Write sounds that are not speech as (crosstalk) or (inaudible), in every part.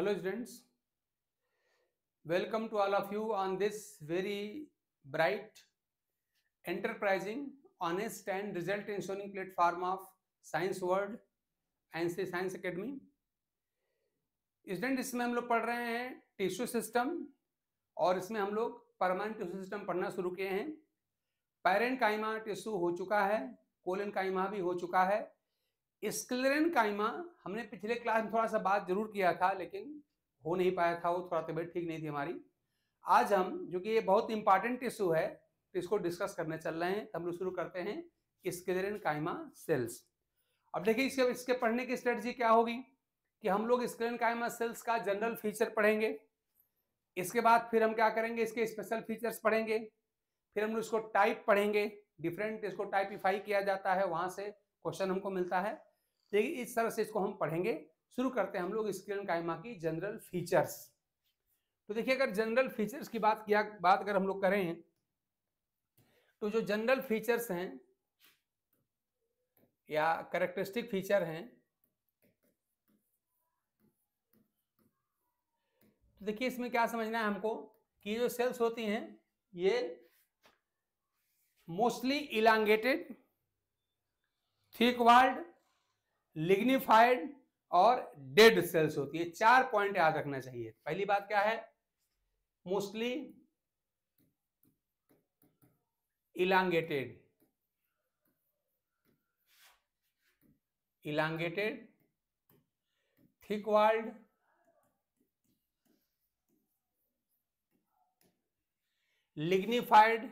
hello students welcome to all of you on this very bright enterprising honest and result ensuring platform of Science World and Science Academy student इसमें हम लोग पढ़ रहे हैं tissue system और इसमें हम लोग परमानेंट टिश्यू सिस्टम पढ़ना शुरू किए हैं पैरेंट कायमा टिश्यू हो चुका है कोलन कायमा भी हो चुका है स्क्लेरन काइमा हमने पिछले क्लास में थोड़ा सा बात जरूर किया था लेकिन हो नहीं पाया था वो थोड़ा तबीयत ठीक नहीं थी हमारी आज हम जो कि ये बहुत इंपॉर्टेंट इशू है तो इसको डिस्कस करने चल रहे हैं तो हम लोग शुरू करते हैं स्क्लेरन काइमा सेल्स अब देखिए इसके इसके पढ़ने की स्ट्रेटजी क्या होगी कि हम लोग स्क्लेरन काइमा सेल्स का जनरल फीचर पढ़ेंगे इसके बाद फिर हम क्या करेंगे इसके स्पेशल फीचर्स पढ़ेंगे फिर हम लोग इसको टाइप पढ़ेंगे डिफरेंट इसको टाइपिफाई किया जाता है वहां से क्वेश्चन हमको मिलता है देखिए इस तरह से इसको हम पढ़ेंगे शुरू करते हैं हम लोग स्क्रीन कायमा की जनरल फीचर्स तो देखिए अगर जनरल फीचर्स की बात किया बात अगर हम लोग करें तो जो जनरल फीचर्स हैं या करेक्टरिस्टिक फीचर हैं तो देखिए इसमें क्या समझना है हमको कि जो सेल्स होती हैं ये mostly elongated thick walled lignified और डेड सेल्स होती है चार पॉइंट याद रखना चाहिए पहली बात क्या है mostly elongated elongated thick walled lignified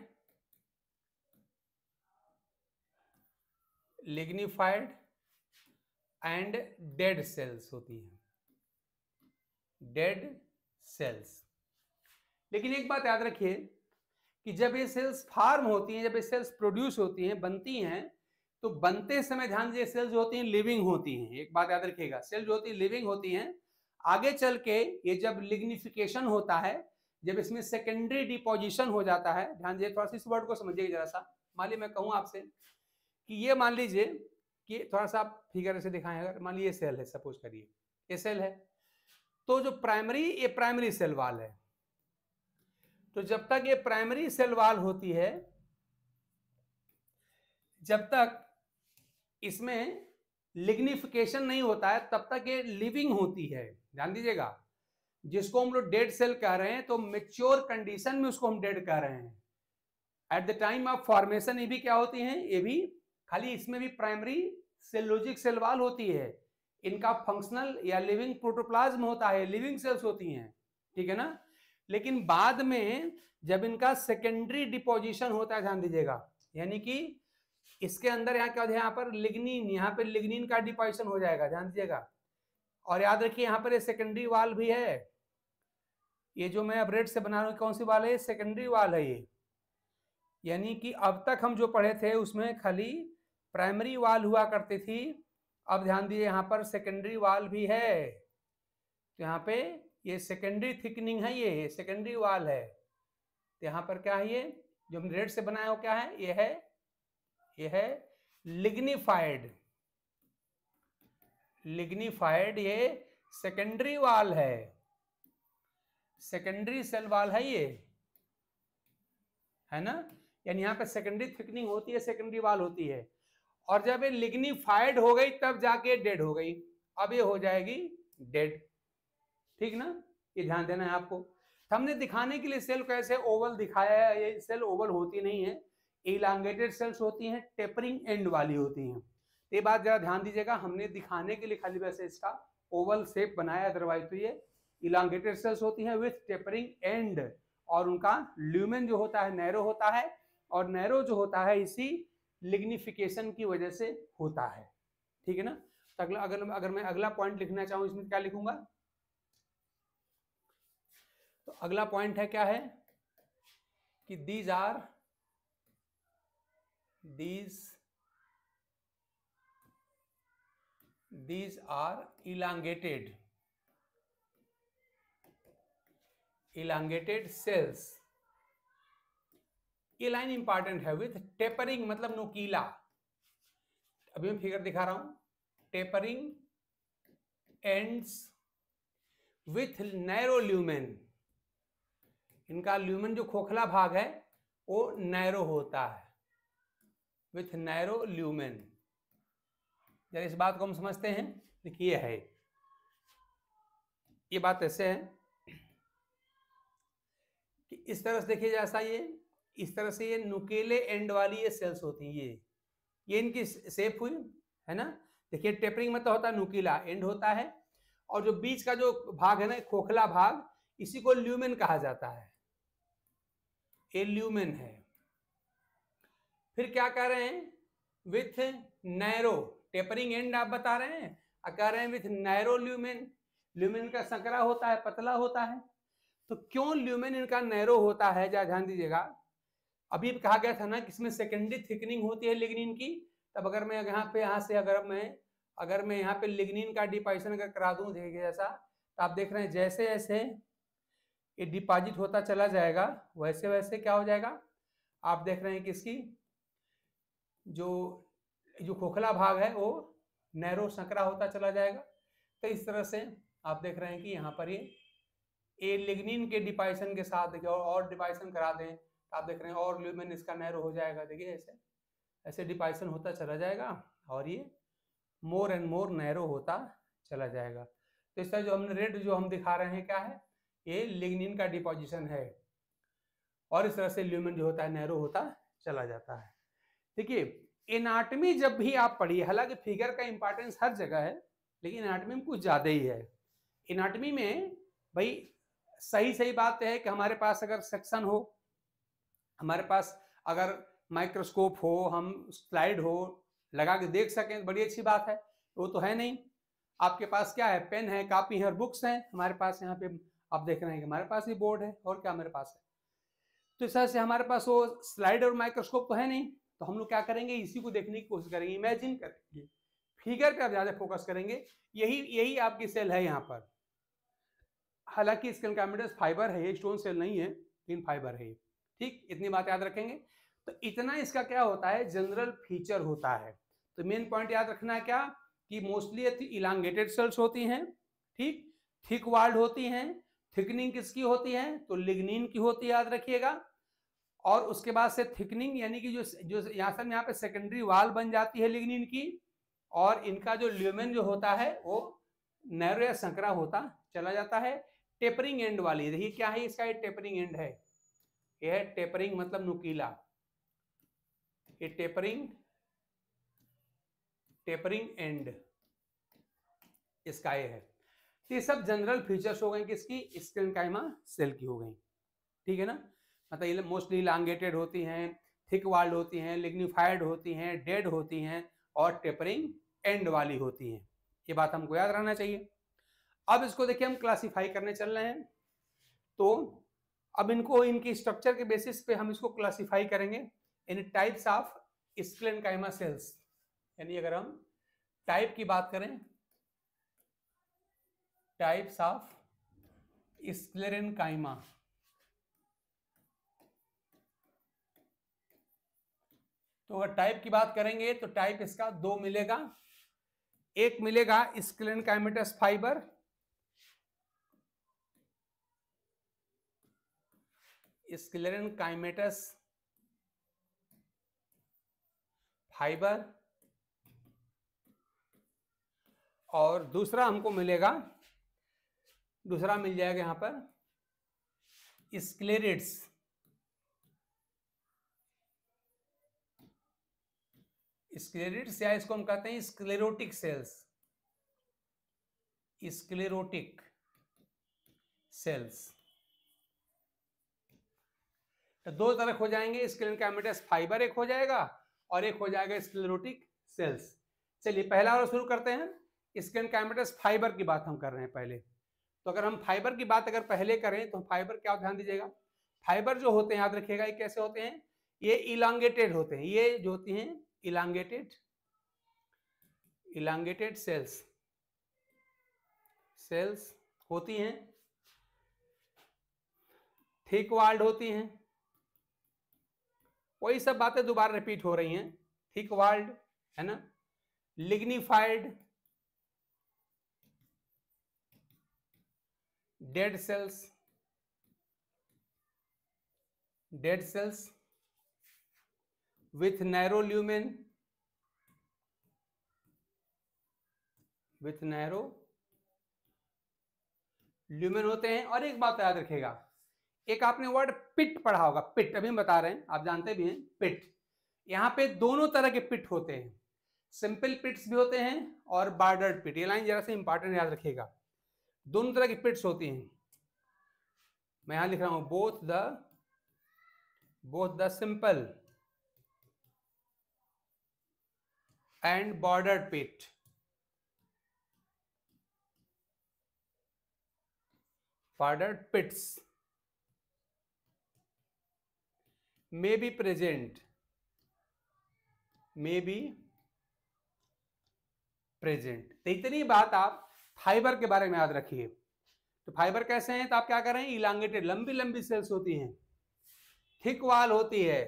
lignified and dead cells होती हैं डेड सेल्स लेकिन एक बात याद रखिए कि जब ये सेल्स फार्म होती हैं जब ये सेल्स प्रोड्यूस होती हैं बनती हैं तो बनते समय ध्यान दीजिए सेल्स जो होती हैं लिविंग होती हैं एक बात याद रखिएगा सेल्स जो होती है लिविंग होती हैं आगे चल के ये जब लिग्निफिकेशन होता है जब इसमें सेकेंडरी डिपोजिशन हो जाता है ध्यान दिए थोड़ा सा इस वर्ड को समझिए जरा सा मान ली मैं कहूँ आपसे कि ये मान लीजिए कि थोड़ा सा आप फिगर से दिखाएं अगर मान लीजिए सेल है सपोज करिए ये सेल है तो जो प्राइमरी ये प्राइमरी सेल वाल है तो जब तक ये प्राइमरी सेल वाल होती है जब तक इसमें लिग्निफिकेशन नहीं होता है तब तक ये लिविंग होती है ध्यान दीजिएगा जिसको हम लोग डेड सेल कह रहे हैं तो मेच्योर कंडीशन में उसको हम डेड कह रहे हैं at the time of formation ये भी क्या होती हैं ये भी खाली इसमें भी प्राइमरी सेलोजिक सेल वाल होती है इनका फंक्शनल या लिविंग प्रोटोप्लाज्म होता है लिविंग सेल्स होती हैं ठीक है ना लेकिन बाद में जब इनका सेकेंडरी डिपोजिशन होता है ध्यान दीजिएगा यानी कि इसके अंदर यहाँ क्या यहाँ पर लिग्निन यहाँ पर लिग्निन का डिपोजिशन हो जाएगा ध्यान दीजिएगा और याद रखिए यहाँ पर ये सेकेंडरी वाल भी है ये जो मैं अब रेड से बना रहा हूँ कौन सी वाल है सेकेंडरी वाल है ये यानी कि अब तक हम जो पढ़े थे उसमें खाली प्राइमरी वाल हुआ करती थी अब ध्यान दिए यहाँ पर सेकेंडरी वाल भी है तो यहाँ पे ये सेकेंडरी थिकनिंग है ये सेकेंडरी वाल है तो यहाँ पर क्या है ये जो हमने रेड से बनाया हो क्या है ये है ये है लिग्निफाइड लिग्निफाइड ये सेकेंडरी वाल है सेकेंडरी सेल वाल है ये है ना यानी यहाँ पे सेकेंडरी थिकनिंग होती है सेकेंडरी वाल होती है और जब ये लिग्निफाइड हो गई तब जाके डेड हो गई अब ये हो जाएगी डेड ठीक ना ये ध्यान देना है आपको हमने दिखाने के लिए सेल कैसे ओवल दिखाया है ये सेल ओवल होती नहीं है इलांगेटेड सेल्स होती हैं टेपरिंग एंड वाली होती हैं तो ये बात जरा ध्यान दीजिएगा हमने दिखाने के लिए खाली वैसे इसका ओवल शेप बनाया अदरवाइज तो ये इलांगेटेड सेल्स होती हैं विथ टेपरिंग एंड और उनका ल्यूमेन जो होता है नैरो होता है और नैरो जो होता है इसी लिग्निफिकेशन की वजह से होता है ठीक है ना तो अगला अगर अगर मैं अगला पॉइंट लिखना चाहूं इसमें क्या लिखूंगा तो अगला पॉइंट है क्या है कि these are these these are elongated elongated cells ये लाइन इंपॉर्टेंट है विथ टेपरिंग मतलब नुकीला अभी मैं फिगर दिखा रहा हूं tapering ends with narrow lumen इनका ल्यूमेन जो खोखला भाग है वो नैरो होता है विथ नैरो ल्यूमेन जब इस बात को हम समझते हैं देखिए है ये बात ऐसे है कि इस तरह से देखिए जैसा ये इस तरह से ये नुकेले एंड वाली ये सेल्स होती हैं ये ये इनकी सेप हुई है ना देखिए टेपरिंग में तो होता है नुकीला एंड होता है और जो बीच का जो भाग है ना खोखला भाग इसी को ल्यूमेन कहा जाता है ये ल्यूमेन है फिर क्या कह रहे हैं विथ नैरो टेपरिंग एंड आप बता रहे हैं और कह रहे हैं विथ नैरो ल्यूमेन ल्यूमेन का संकरा होता है पतला होता है तो क्यों ल्यूमेन इनका नैरो होता है जरा ध्यान दीजिएगा अभी कहा गया था ना कि इसमें सेकेंडरी थिकनिंग होती है लिग्निन की तब अगर मैं यहाँ पे यहाँ से अगर मैं अगर मैं यहाँ पे लिग्निन का डिपोजिशन अगर करा दूँ देखिए जैसा तो आप देख रहे हैं जैसे जैसे ये डिपॉजिट होता चला जाएगा वैसे वैसे क्या हो जाएगा आप देख रहे हैं कि इसकी जो जो खोखला भाग है वो नैरो संकरा होता चला जाएगा तो इस तरह से आप देख रहे हैं कि यहाँ पर ये ए लिग्निन के डिपाइसन के साथ और डिपाइसन करा दें आप देख रहे हैं और ल्यूमेन इसका नैरो हो जाएगा देखिए ऐसे ऐसे डिपाइसन होता चला जाएगा और ये मोर एंड मोर नैरो होता चला जाएगा तो इस तरह जो हमने रेड जो हम दिखा रहे हैं क्या है ये लिग्निन का डिपोजिशन है और इस तरह से ल्यूमेन जो होता है नैरो होता चला जाता है देखिए एनाटमी जब भी आप पढ़िए हालांकि फिगर का इंपॉर्टेंस हर जगह है लेकिन एनाटमी में कुछ ज़्यादा ही है एनाटमी में भाई सही सही बात है कि हमारे पास अगर सेक्शन हो हमारे पास अगर माइक्रोस्कोप हो हम स्लाइड हो लगा के देख सकें बड़ी अच्छी बात है वो तो है नहीं आपके पास क्या है पेन है कापी है और बुक्स हैं हमारे पास यहाँ पे आप देख रहे हैं कि हमारे पास ये बोर्ड है और क्या हमारे पास है तो इस तरह से हमारे पास वो स्लाइड और माइक्रोस्कोप तो है नहीं तो हम लोग क्या करेंगे इसी को देखने की कोशिश करेंगे इमेजिन करेंगे फिगर पे आप ज्यादा फोकस करेंगे यही यही आपकी सेल है यहाँ पर हालांकि इसके कैमिडस फाइबर है ये स्टोन सेल नहीं है लेकिन फाइबर है ये ठीक इतनी बात याद रखेंगे तो इतना इसका क्या होता है जनरल फीचर होता है तो मेन पॉइंट याद रखना है क्या कि मोस्टली इलांगेटेड सेल्स होती हैं ठीक थिक वाल्ड होती हैं थिकनिंग किसकी होती है तो लिग्निन की होती है याद रखिएगा और उसके बाद से थिकनिंग यानी कि जो जो यहाँ से यहाँ पे सेकेंडरी वाल बन जाती है लिग्निन की और इनका जो ल्यूमेन जो होता है वो नैरो या संकरा होता चला जाता है टेपरिंग एंड वाली देखिए क्या है इसका ये टेपरिंग एंड है यह है टेपरिंग मतलब नुकीला ये टेपरिंग टेपरिंग एंड इसका ये है तो ये सब जनरल फीचर्स हो गए किसकी कायमा सेल की हो गई ठीक है ना मतलब मोस्टली लांगेटेड होती हैं थिक वाल्ड होती हैं लिग्निफाइड होती हैं डेड होती हैं और टेपरिंग एंड वाली होती हैं ये बात हमको याद रहना चाहिए अब इसको देखिए हम क्लासीफाई करने चल रहे हैं तो अब इनको इनकी स्ट्रक्चर के बेसिस पे हम इसको क्लासिफाई करेंगे in types of sclerenchyma cells यानी अगर हम टाइप की बात करें टाइप्स ऑफ स्प्लेनकाइमा तो अगर टाइप की बात करेंगे तो टाइप इसका दो मिलेगा एक मिलेगा स्क्लेनकाइमेटस फाइबर स्क्लेरन काइमेटस फाइबर और दूसरा हमको मिलेगा दूसरा मिल जाएगा यहां पर स्क्लेरिड्स स्क्लेरिड्स या इसको हम कहते हैं स्क्लेरोटिक सेल्स स्क्लेरोटिक सेल्स तो दो तरह हो जाएंगे स्क्लेन कैमेटस फाइबर एक हो जाएगा और एक हो जाएगा स्क्लेरोटिक सेल्स चलिए पहला और शुरू करते हैं स्किन कैमेटस फाइबर की बात हम कर रहे हैं पहले तो अगर हम फाइबर की बात अगर पहले करें तो फाइबर क्या ध्यान दीजिएगा फाइबर जो होते हैं याद रखिएगा ये कैसे होते हैं ये इलांगेटेड होते हैं ये जो होती हैं इलांगेटेड इलांगेटेड सेल्स सेल्स होती हैं थिक वाल्ड होती हैं वही सब बातें दोबारा रिपीट हो रही हैं थिक वाल्ड है ना lignified dead cells dead cells with narrow lumen with narrow lumen होते हैं और एक बात याद रखेगा एक आपने वर्ड पिट पढ़ा होगा पिट अभी हम बता रहे हैं आप जानते भी हैं पिट यहाँ पे दोनों तरह के पिट होते हैं सिंपल पिट्स भी होते हैं और बार्डर पिट ये लाइन जरा से इंपॉर्टेंट याद रखिएगा दोनों तरह की पिट्स होती हैं मैं यहां लिख रहा हूं both the both the simple and border pit border pits may be present may be present तो इतनी बात आप फाइबर के बारे में याद रखिए तो फाइबर कैसे हैं तो आप क्या कर रहे हैं इलांगेटेड लंबी लंबी सेल्स होती हैं थिक वाल होती है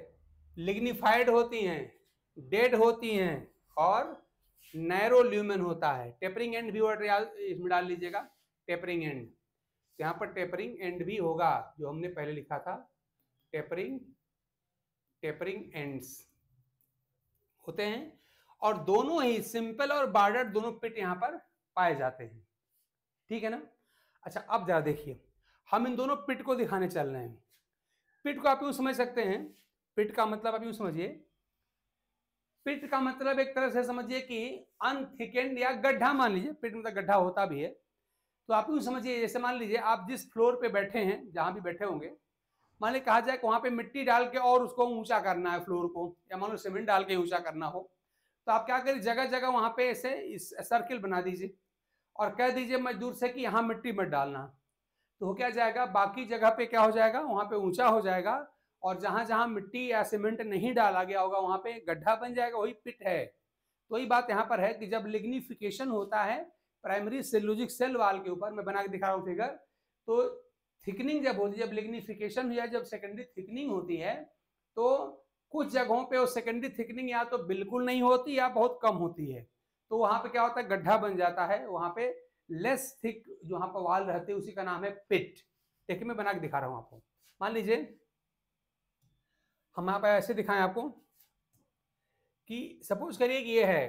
लिग्निफाइड होती हैं डेड होती हैं और नैरो ल्यूमेन होता है टेपरिंग एंड भी वर्ड इसमें डाल लीजिएगा टेपरिंग एंड यहाँ पर टेपरिंग एंड भी होगा जो हमने पहले लिखा था टेपरिंग टेपरिंग एंड्स होते हैं और दोनों ही सिंपल और बार्डर दोनों पिट यहां पर पाए जाते हैं ठीक है ना अच्छा अब जरा देखिए हम इन दोनों पिट को दिखाने चल रहे हैं पिट को आप यूं समझ सकते हैं पिट का मतलब आप यूं समझिए पिट का मतलब एक तरह से समझिए कि अनथिकेंड या गड्ढा मान लीजिए पिट मतलब गड्ढा होता भी है तो आप यूं समझिए जैसे मान लीजिए आप जिस फ्लोर पे बैठे हैं जहां भी बैठे होंगे मान ली कहा जाए कि वहां पे मिट्टी डाल के और उसको ऊंचा करना है फ्लोर को या मान लो सीमेंट डाल के ऊंचा करना हो तो आप क्या करिए जगह जगह वहां पे ऐसे इस सर्किल बना दीजिए और कह दीजिए मजदूर से कि यहाँ मिट्टी मत डालना तो हो क्या जाएगा बाकी जगह पे क्या हो जाएगा वहां पे ऊंचा हो जाएगा और जहां जहां मिट्टी या सीमेंट नहीं डाला गया होगा वहां पे गड्ढा बन जाएगा वही पिट है तो वही बात यहाँ पर है कि जब लिग्निफिकेशन होता है प्राइमरी सेलुजिक सेल वाल के ऊपर मैं बना के दिखा रहा हूँ फिगर तो थिकनिंग जब होती है जब लिग्निफिकेशन हुई जब सेकेंडरी थिकनिंग होती है तो कुछ जगहों पे वो सेकेंडरी थिकनिंग या तो बिल्कुल नहीं होती या बहुत कम होती है तो वहां पे क्या होता है गड्ढा बन जाता है वहां पे लेस थिक जो वहां पर वाल रहते उसी का नाम है पिट देखिए मैं बना के दिखा रहा हूं आपको मान लीजिए हम यहाँ पर ऐसे दिखाएं आपको कि सपोज करिए कि ये है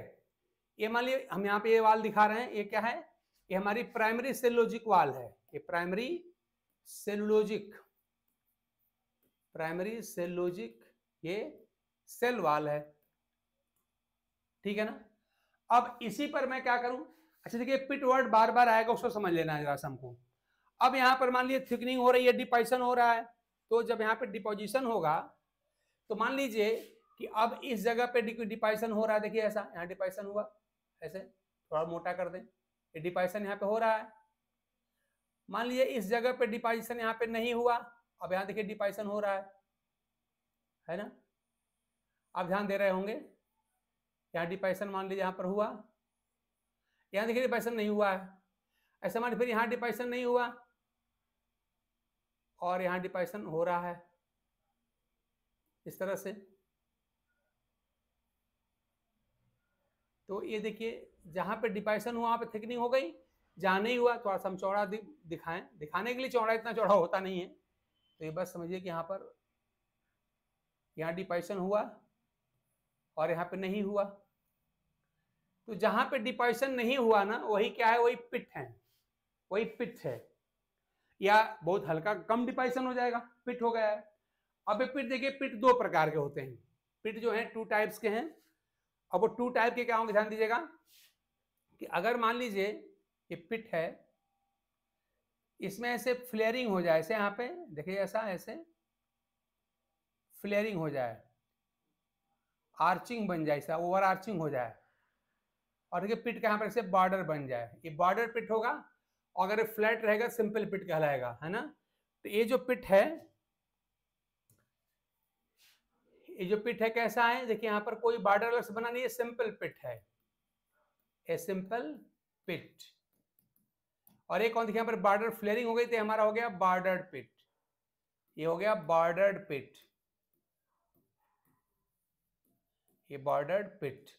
ये मान लीजिए हम यहाँ पे ये वाल दिखा रहे हैं ये क्या है ये हमारी प्राइमरी सेलोजिक वाल है ये प्राइमरी सेलुलोजिक प्राइमरी सेलुलोजिक ये सेल वाल है ठीक है ना अब इसी पर मैं क्या करूं अच्छा देखिए पिट वर्ड बार बार आएगा उसको समझ लेना है जरा अब यहां पर मान लीजिए थिकनिंग हो रही है डिपोजिशन हो रहा है तो जब यहां पे डिपोजिशन होगा तो मान लीजिए कि अब इस जगह पे डिपोजिशन हो रहा है देखिए ऐसा यहाँ डिपोजिशन हुआ ऐसे थोड़ा मोटा कर दें डिपोजिशन यहाँ पे हो रहा है मान लीजिए इस जगह पे डिपाजिशन यहाँ पे नहीं हुआ अब यहाँ देखिए डिपाजिशन हो रहा है है ना आप ध्यान दे रहे होंगे यहाँ डिपाइसन मान लीजिए यहाँ पर हुआ यहाँ देखिए डिपाइसन नहीं हुआ है ऐसा मान फिर यहाँ डिपाइसन नहीं हुआ और यहाँ डिपाइसन हो रहा है इस तरह से तो ये देखिए जहां पे डिपाइसन हुआ वहां पे थिकनिंग हो गई जहाँ नहीं हुआ थोड़ा सा हम चौड़ा दि, दिखाएं दिखाने के लिए चौड़ा इतना चौड़ा होता नहीं है तो ये बस समझिए कि यहाँ पर यहाँ डिपाइशन हुआ और यहाँ पे नहीं हुआ तो जहाँ पे डिपाइशन नहीं हुआ ना वही क्या है वही पिट है वही पिट है या बहुत हल्का कम डिपाइशन हो जाएगा पिट हो गया है अब पिट देखिए पिट दो प्रकार के होते हैं पिट जो है टू टाइप्स के हैं अब वो टू टाइप के क्या होंगे ध्यान दीजिएगा कि अगर मान लीजिए ये पिट है इसमें ऐसे फ्लेयरिंग हो जाए ऐसे यहाँ पे देखिए ऐसा ऐसे फ्लेयरिंग हो जाए आर्चिंग बन जाए ऐसा ओवर आर्चिंग हो जाए और देखिए पिट का यहाँ पर ऐसे बॉर्डर बन जाए ये बॉर्डर पिट होगा अगर ये फ्लैट रहेगा सिंपल पिट कहलाएगा है ना तो ये जो पिट है ये जो पिट है कैसा है देखिए यहाँ पर कोई बॉर्डर बना नहीं है सिंपल पिट है ए सिंपल पिट और एक कौन थी यहाँ पर बॉर्डर फ्लेयरिंग हो गई थी तो हमारा हो गया बॉर्डर पिट ये हो गया बॉर्डर पिट ये बॉर्डर पिट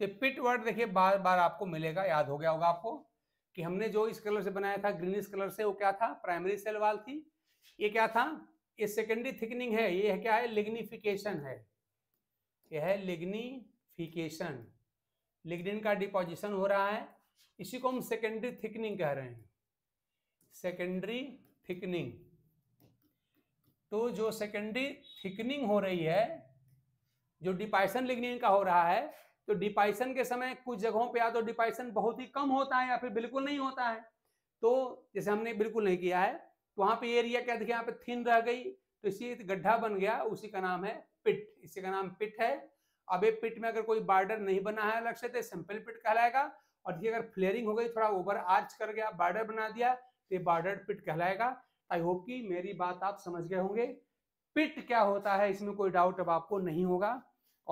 तो पिट वर्ड देखिए बार बार आपको मिलेगा याद हो गया होगा आपको कि हमने जो इस कलर से बनाया था ग्रीनिश कलर से वो क्या था प्राइमरी सेल वाल थी ये क्या था ये सेकेंडरी थिकनिंग है ये है क्या है लिग्निफिकेशन है यह है लिग्निफिकेशन लिग्निन का डिपोजिशन हो रहा है इसी को हम सेकेंडरी थिकनिंग कह रहे हैं सेकेंडरी थिकनिंग तो जो सेकेंडरी थिकनिंग हो रही है जो डिपाइसन लिग्निन का हो रहा है तो डिपाइसन के समय कुछ जगहों पे या तो डिपाइसन बहुत ही कम होता है या फिर बिल्कुल नहीं होता है तो जैसे हमने बिल्कुल नहीं किया है तो वहां पे एरिया क्या देखिए यहाँ पे थिन रह गई तो इसी गड्ढा बन गया उसी का नाम है पिट इसी का नाम पिट है अब ये पिट में अगर कोई बार्डर नहीं बना है अलग से तो सिंपल पिट कहलाएगा और ये अगर फ्लेयरिंग हो गई थोड़ा ओवर आर्च कर गया बॉर्डर बना दिया तो बॉर्डर पिट कहलाएगा आई होप कि मेरी बात आप समझ गए होंगे पिट क्या होता है इसमें कोई डाउट अब आपको नहीं होगा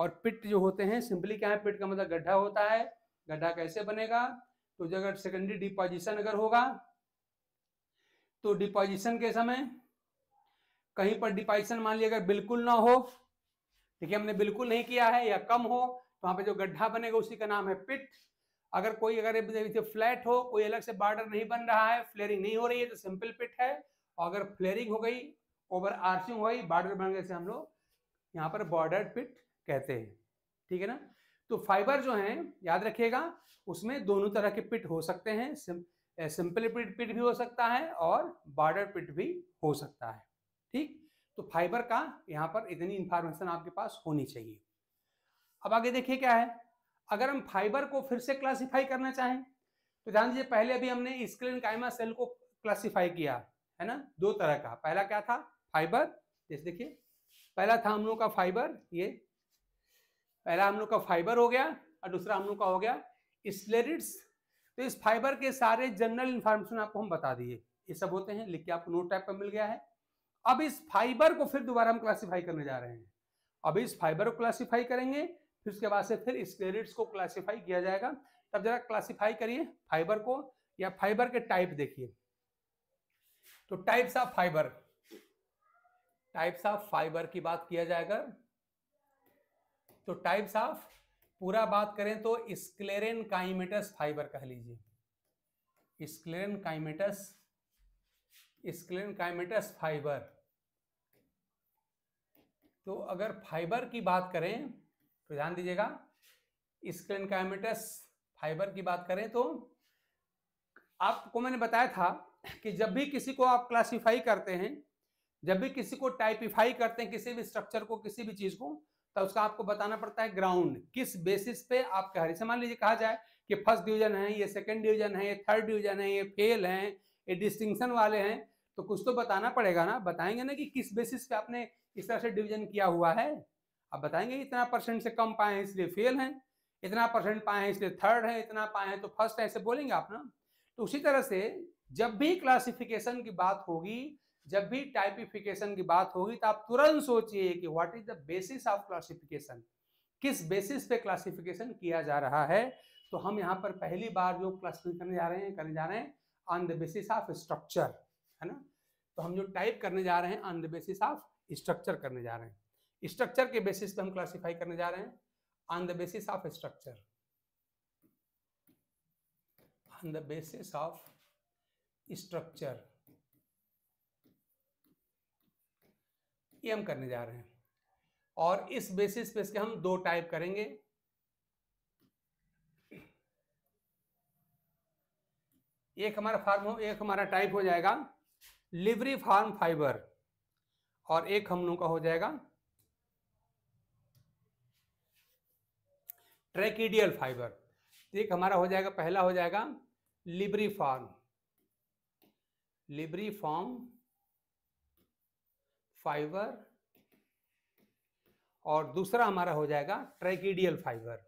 और पिट जो होते हैं सिंपली क्या है पिट का मतलब गड्ढा होता है गड्ढा कैसे बनेगा तो अगर सेकेंडरी डिपोजिशन अगर होगा तो डिपोजिशन के समय कहीं पर डिपोजिशन मान लिया अगर बिल्कुल ना हो देखिए हमने बिल्कुल नहीं किया है या कम हो तो वहां पे जो गड्ढा बनेगा उसी का नाम है पिट अगर कोई अगर फ्लैट हो कोई अलग से बार्डर नहीं बन रहा है फ्लेयरिंग नहीं हो रही है तो सिंपल पिट है और अगर फ्लेयरिंग हो गई ओवर आर्चिंग हो गई बार्डर बन गए हम लोग यहाँ पर बॉर्डर पिट कहते हैं ठीक है ना तो फाइबर जो है याद रखिएगा उसमें दोनों तरह के पिट हो सकते हैं सिंपल पिट पिट भी हो सकता है और बॉर्डर पिट भी हो सकता है ठीक तो फाइबर का यहाँ पर इतनी इंफॉर्मेशन आपके पास होनी चाहिए अब आगे देखिए क्या है अगर हम फाइबर को फिर से क्लासीफाई करना चाहें तो ध्यान दीजिए पहले अभी हमने स्क्लिन कायमा सेल को क्लासीफाई किया है ना दो तरह का पहला क्या था फाइबर जैसे देखिए पहला था हम लोग का फाइबर ये पहला हम लोग का फाइबर हो गया और दूसरा हम लोग का हो गया स्लेरिड्स तो इस फाइबर के सारे जनरल इंफॉर्मेशन आपको हम बता दिए ये सब होते हैं लिख के आपको नोट टाइप पर मिल गया है अब इस फाइबर को फिर दोबारा हम क्लासीफाई करने जा रहे हैं अब इस फाइबर को क्लासीफाई करेंगे फिर उसके बाद से फिर स्टेरिड्स को क्लासीफाई किया जाएगा तब जरा क्लासीफाई करिए फाइबर को या फाइबर के टाइप देखिए तो types of fibre types of fibre की बात किया जाएगा तो टाइप्स ऑफ पूरा बात करें तो स्क्लेरन काइमेटस फाइबर कह लीजिए स्क्लेरन काइमेटस स्क्लेरन काइमेटस फाइबर तो अगर फाइबर की बात करें तो ध्यान दीजिएगा स्क्रीन कैमिटस फाइबर की बात करें तो आपको मैंने बताया था कि जब भी किसी को आप क्लासिफाई करते हैं जब भी किसी को टाइपिफाई करते हैं किसी भी स्ट्रक्चर को किसी भी चीज को तो उसका आपको बताना पड़ता है ग्राउंड किस बेसिस पे आप कह रहे मान लीजिए कहा जाए कि फर्स्ट डिवीजन है ये सेकंड डिवीजन है ये थर्ड डिवीजन है ये फेल है ये डिस्टिंक्शन वाले हैं तो कुछ तो बताना पड़ेगा ना बताएंगे ना कि किस बेसिस पे आपने इस तरह से डिवीजन किया हुआ है अब बताएंगे इतना परसेंट से कम पाए हैं इसलिए फेल हैं इतना परसेंट पाए हैं इसलिए थर्ड है इतना पाए हैं तो फर्स्ट है ऐसे बोलेंगे आप ना तो उसी तरह से जब भी क्लासिफिकेशन की बात होगी जब भी टाइपिफिकेशन की बात होगी तो आप तुरंत सोचिए कि what is the basis of classification किस बेसिस पे क्लासिफिकेशन किया जा रहा है तो हम यहाँ पर पहली बार जो क्लासिफिकेशन करने जा रहे हैं करने जा रहे हैं on the basis of structure है ना तो हम जो टाइप करने जा रहे हैं on the basis of structure करने जा रहे हैं स्ट्रक्चर के बेसिस पे हम क्लासिफाई करने जा रहे हैं on the basis of structure on the basis of structure ये हम करने जा रहे हैं और इस बेसिस पे इसके हम दो टाइप करेंगे एक हमारा फार्म हो एक हमारा टाइप हो जाएगा लिवरी फार्म फाइबर और एक हम लोगों का हो जाएगा ट्रैकिडियल फाइबर तो एक हमारा हो जाएगा पहला हो जाएगा libriform libriform fibre और दूसरा हमारा हो जाएगा ट्रैकिडियल फाइबर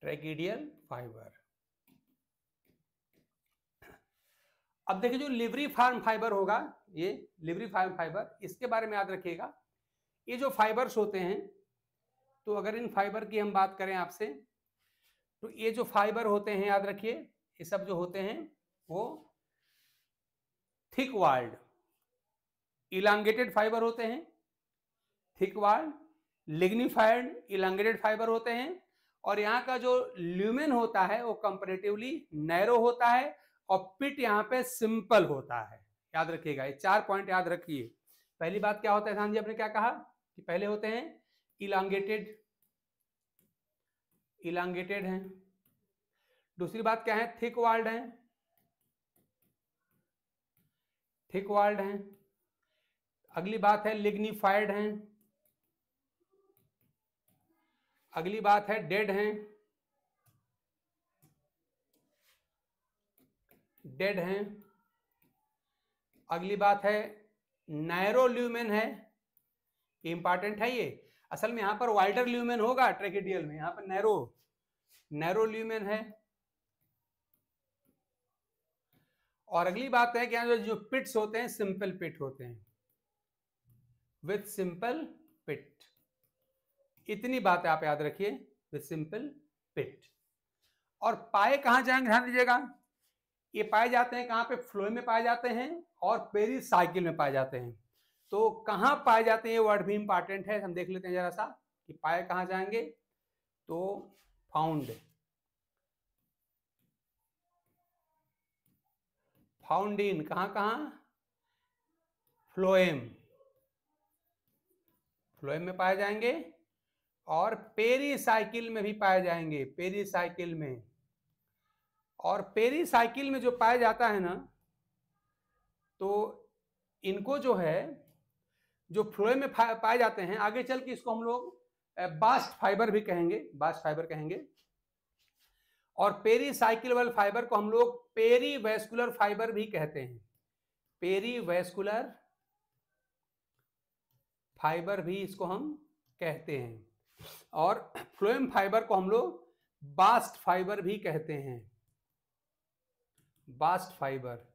ट्रैकिडियल फाइबर अब देखिए जो लिवरी फार्म फाइबर होगा ये लिब्रीफाइम फाइबर इसके बारे में याद रखिएगा ये जो फाइबर्स होते हैं तो अगर इन फाइबर की हम बात करें आपसे तो ये जो फाइबर होते हैं याद रखिए ये सब जो होते हैं वो थिक वाल्ड इलांगेटेड फाइबर होते हैं thick walled lignified elongated fibre होते हैं और यहाँ का जो ल्यूमेन होता है वो कंपेरेटिवली नैरो होता है और पिट यहाँ पे सिंपल होता है याद रखिएगा ये चार पॉइंट याद रखिए पहली बात क्या होता है ध्यान जी आपने क्या कहा कि पहले होते हैं इलांगेटेड इलांगेटेड हैं दूसरी बात क्या है थिक वाल्ड हैं थिक वाल्ड हैं अगली बात है लिग्निफाइड हैं अगली बात है डेड हैं डेड हैं अगली बात है नैरो ल्यूमेन है इंपॉर्टेंट है ये असल में यहां पर वाइडर ल्यूमेन होगा ट्रेकिडियल में यहां पर नैरो नैरो ल्यूमेन है और अगली बात है कि यहां जो पिट्स होते हैं सिंपल पिट होते हैं विथ सिंपल पिट इतनी बातें आप याद रखिए विथ सिंपल पिट और पाए कहां जाएंगे ध्यान दीजिएगा ये पाए जाते हैं कहां पे फ्लो में पाए जाते हैं और साइकिल में पाए जाते हैं तो कहाँ पाए जाते हैं ये वर्ड भी इंपॉर्टेंट है हम देख लेते हैं जरा सा कि पाए कहाँ जाएंगे तो फाउंड फाउंड इन कहाँ कहाँ फ्लोएम फ्लोएम में पाए जाएंगे और पेरी साइकिल में भी पाए जाएंगे पेरी साइकिल में और पेरी साइकिल में जो पाया जाता है ना तो इनको जो है जो फ्लोएम में पाए जाते हैं आगे चल के इसको हम लोग बास्ट फाइबर भी कहेंगे बास्ट फाइबर कहेंगे और पेरीसाइकिल वाले फाइबर को हम लोग पेरी वेस्कुलर फाइबर भी कहते हैं पेरी वेस्कुलर फाइबर भी इसको हम कहते हैं और फ्लोएम फाइबर को हम लोग बास्ट फाइबर भी कहते हैं बास्ट फाइबर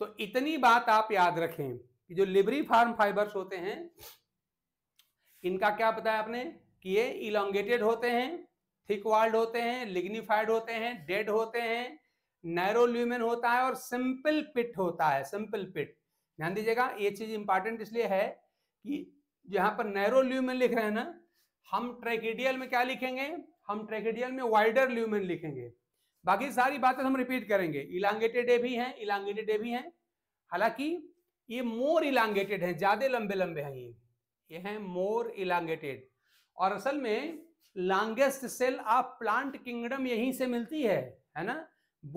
तो इतनी बात आप याद रखें कि जो लिबरी फार्म फाइबर्स होते हैं इनका क्या बताया आपने कि ये इलांगेटेड होते हैं थिक वाल्ड होते हैं लिग्निफाइड होते हैं डेड होते हैं ल्यूमेन होता है और सिंपल पिट होता है सिंपल पिट ध्यान दीजिएगा ये चीज इंपॉर्टेंट इसलिए है कि यहां पर ल्यूमेन लिख रहे हैं ना हम ट्रेकिडियल में क्या लिखेंगे हम ट्रेकिडियल में वाइडर ल्यूमेन लिखेंगे बाकी सारी बातें हम रिपीट करेंगे इलांगेटेड ए भी हैं इलांगेटेड ए भी हैं हालांकि ये मोर इलांगेटेड हैं ज्यादा लंबे लंबे हैं ये ये हैं मोर इलांगेटेड और असल में longest cell of plant kingdom यहीं से मिलती है है ना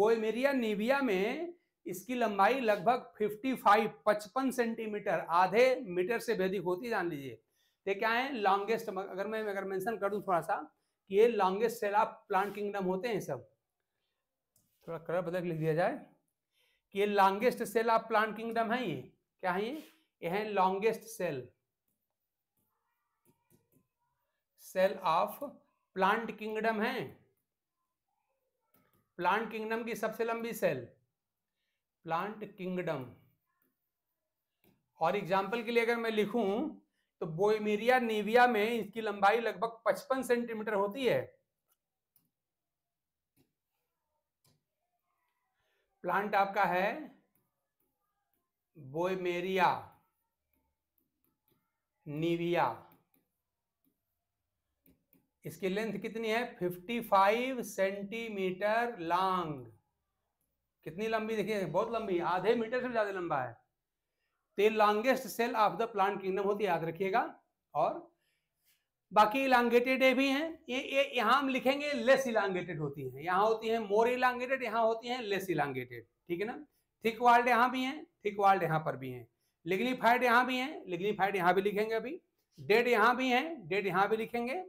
बोयमेरिया निविया में इसकी लंबाई लगभग 55 55 सेंटीमीटर आधे मीटर से भेदिक होती जान लीजिए तो क्या है लॉन्गेस्ट अगर मैं अगर मैंशन कर दूँ थोड़ा सा कि ये longest cell of plant kingdom होते हैं सब थोड़ा कलर बदल लिख दिया जाए कि ये longest cell of plant kingdom है ये क्या है ये ये है longest cell cell of plant kingdom है प्लांट किंगडम की सबसे लंबी सेल प्लांट किंगडम और एग्जाम्पल के लिए अगर मैं लिखूं तो बोएमेरिया नेविया में इसकी लंबाई लगभग 55 सेंटीमीटर होती है प्लांट आपका है बोयमेरिया निविया इसकी लेंथ कितनी है 55 सेंटीमीटर लॉन्ग कितनी लंबी देखिए बहुत लंबी आधे मीटर से ज्यादा लंबा है longest cell of the plant kingdom होती है याद रखिएगा और बाकी इलांगेटेड भी हैं ये ये यहाँ हम लिखेंगे लेस इलांगेटेड होती हैं यहाँ होती हैं मोर इलांगेटेड यहाँ होती हैं लेस इलांगेटेड ठीक है ना थिक वाल्ड यहाँ भी हैं थिक वाल्ड यहाँ पर भी हैं लिग्निफाइड यहाँ भी हैं लिग्निफाइड यहाँ भी लिखेंगे अभी डेड यहाँ भी हैं डेड यहाँ भी लिखेंगे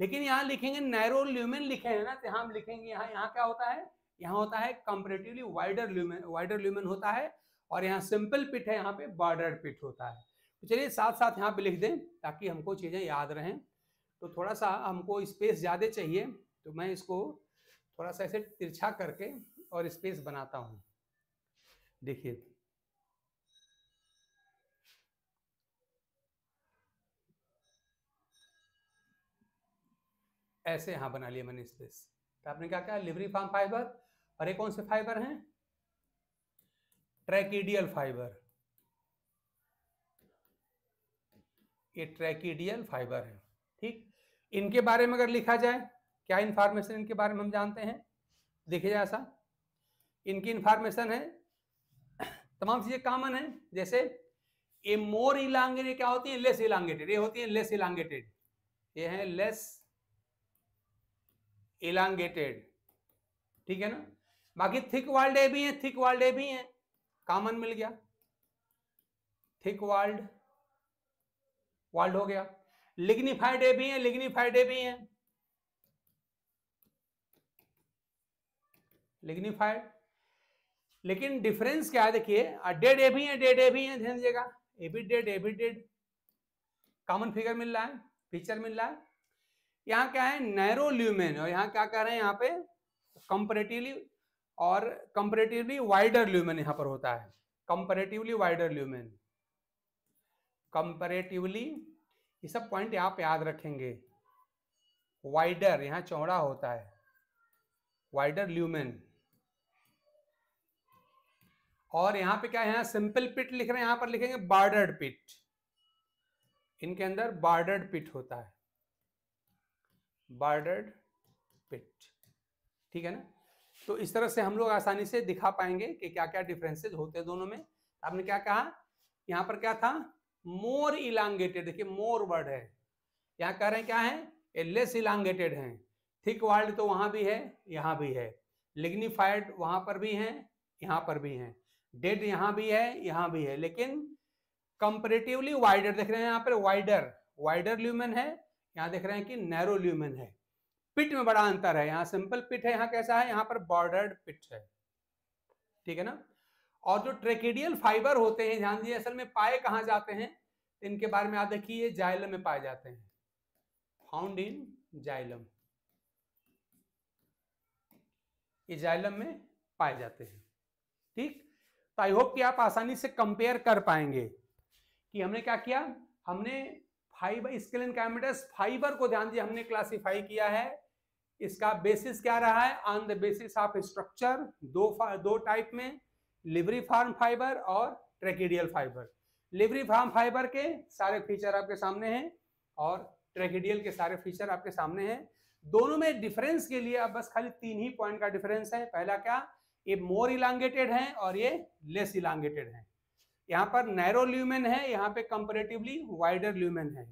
लेकिन यहाँ लिखेंगे नैरो ल्यूमेन लिखे हैं ना तो हम लिखेंगे यहाँ यहाँ क्या होता है यहाँ होता है comparatively wider lumen wider lumen होता है और यहाँ सिंपल पिट है यहाँ पे बॉर्डर पिट होता है तो चलिए साथ साथ यहाँ पे लिख दें ताकि हमको चीज़ें याद रहें तो थोड़ा सा हमको स्पेस ज़्यादा चाहिए तो मैं इसको थोड़ा सा ऐसे तिरछा करके और स्पेस बनाता हूँ देखिए ऐसे यहाँ बना लिया मैंने स्पेस तो आपने क्या कहा लिवरी फार्म फाइबर और ये कौन से फाइबर हैं ट्रैकिडियल फाइबर ये ट्रैकिडियल फाइबर है ठीक इनके बारे में अगर लिखा जाए क्या इन्फॉर्मेशन इनके बारे में हम जानते हैं देखिए जाए ऐसा इनकी इन्फॉर्मेशन है तमाम चीज़ें कॉमन है जैसे ये मोर इलांगेटेड क्या होती है लेस इलांगेटेड ये होती है लेस इलांगेटेड ये है लेस इलांगेटेड ठीक है ना बाकी थिक वाल्डे भी है थिक वाल्डे भी है कॉमन मिल गया थिक वाल्ड वाल्ड हो गया लिग्निफाइड ए भी है लिग्निफाइड ए भी है लिग्निफाइड लेकिन डिफरेंस क्या है देखिए डेड ए भी है डेड ए भी है ध्यान दीजिएगा ए भी डेड ए भी डेड कॉमन फिगर मिल रहा है फीचर मिल रहा है यहाँ क्या है नैरो ल्यूमेन और यहाँ क्या कह रहे हैं यहाँ पे कंपेरेटिवली और कंपेरेटिवली वाइडर ल्यूमेन यहाँ पर होता है कंपेरेटिवली वाइडर ल्यूमेन कंपेरेटिवली ये सब पॉइंट आप याद रखेंगे वाइडर यहां चौड़ा होता है वाइडर ल्यूमेन और यहां पे क्या है यहां सिंपल पिट लिख रहे हैं यहां पर लिखेंगे बार्डर्ड पिट इनके अंदर बार्डर्ड पिट होता है बार्डर्ड पिट ठीक है ना तो इस तरह से हम लोग आसानी से दिखा पाएंगे कि क्या क्या डिफरेंसेस होते हैं दोनों में आपने क्या कहा यहां पर क्या था मोर इलांगेटेड देखिए मोर वर्ड है यहाँ कह रहे हैं क्या है लेस इलांगेटेड है थिक वर्ल्ड तो वहां भी है यहां भी है लिग्निफाइड वहां पर भी है यहां पर भी है डेड यहां भी है यहां भी है लेकिन कंपेरेटिवली वाइडर देख रहे हैं यहां पर वाइडर वाइडर ल्यूमन है यहां देख रहे हैं कि नैरो ल्यूमन है पिट में बड़ा अंतर है यहां सिंपल पिट है यहां कैसा है यहां पर बॉर्डर्ड पिट है ठीक है ना और जो ट्रेकेडियल फाइबर होते हैं ध्यान दिए असल में पाए कहा जाते हैं इनके बारे में आप देखिए जाइलम में पाए जाते हैं फाउंड इन जाइलम ये जाइलम में पाए जाते हैं ठीक तो आई होप कि आप आसानी से कंपेयर कर पाएंगे कि हमने क्या किया हमने फाइबर स्केल फाइबर को ध्यान दिए हमने क्लासिफाई किया है इसका बेसिस क्या रहा है on the basis of structure दो दो टाइप में लिवरी फार्म फाइबर और tracheidal fibre libriform fibre के सारे फीचर आपके सामने हैं और ट्रेकिडियल के सारे फीचर आपके सामने हैं दोनों में डिफरेंस के लिए अब बस खाली तीन ही पॉइंट का डिफरेंस है पहला क्या ये मोर इलांगेटेड है और ये लेस इलांगेटेड है यहाँ पर नैरो ल्यूमेन है यहाँ पे कंपेरेटिवली वाइडर ल्यूमेन है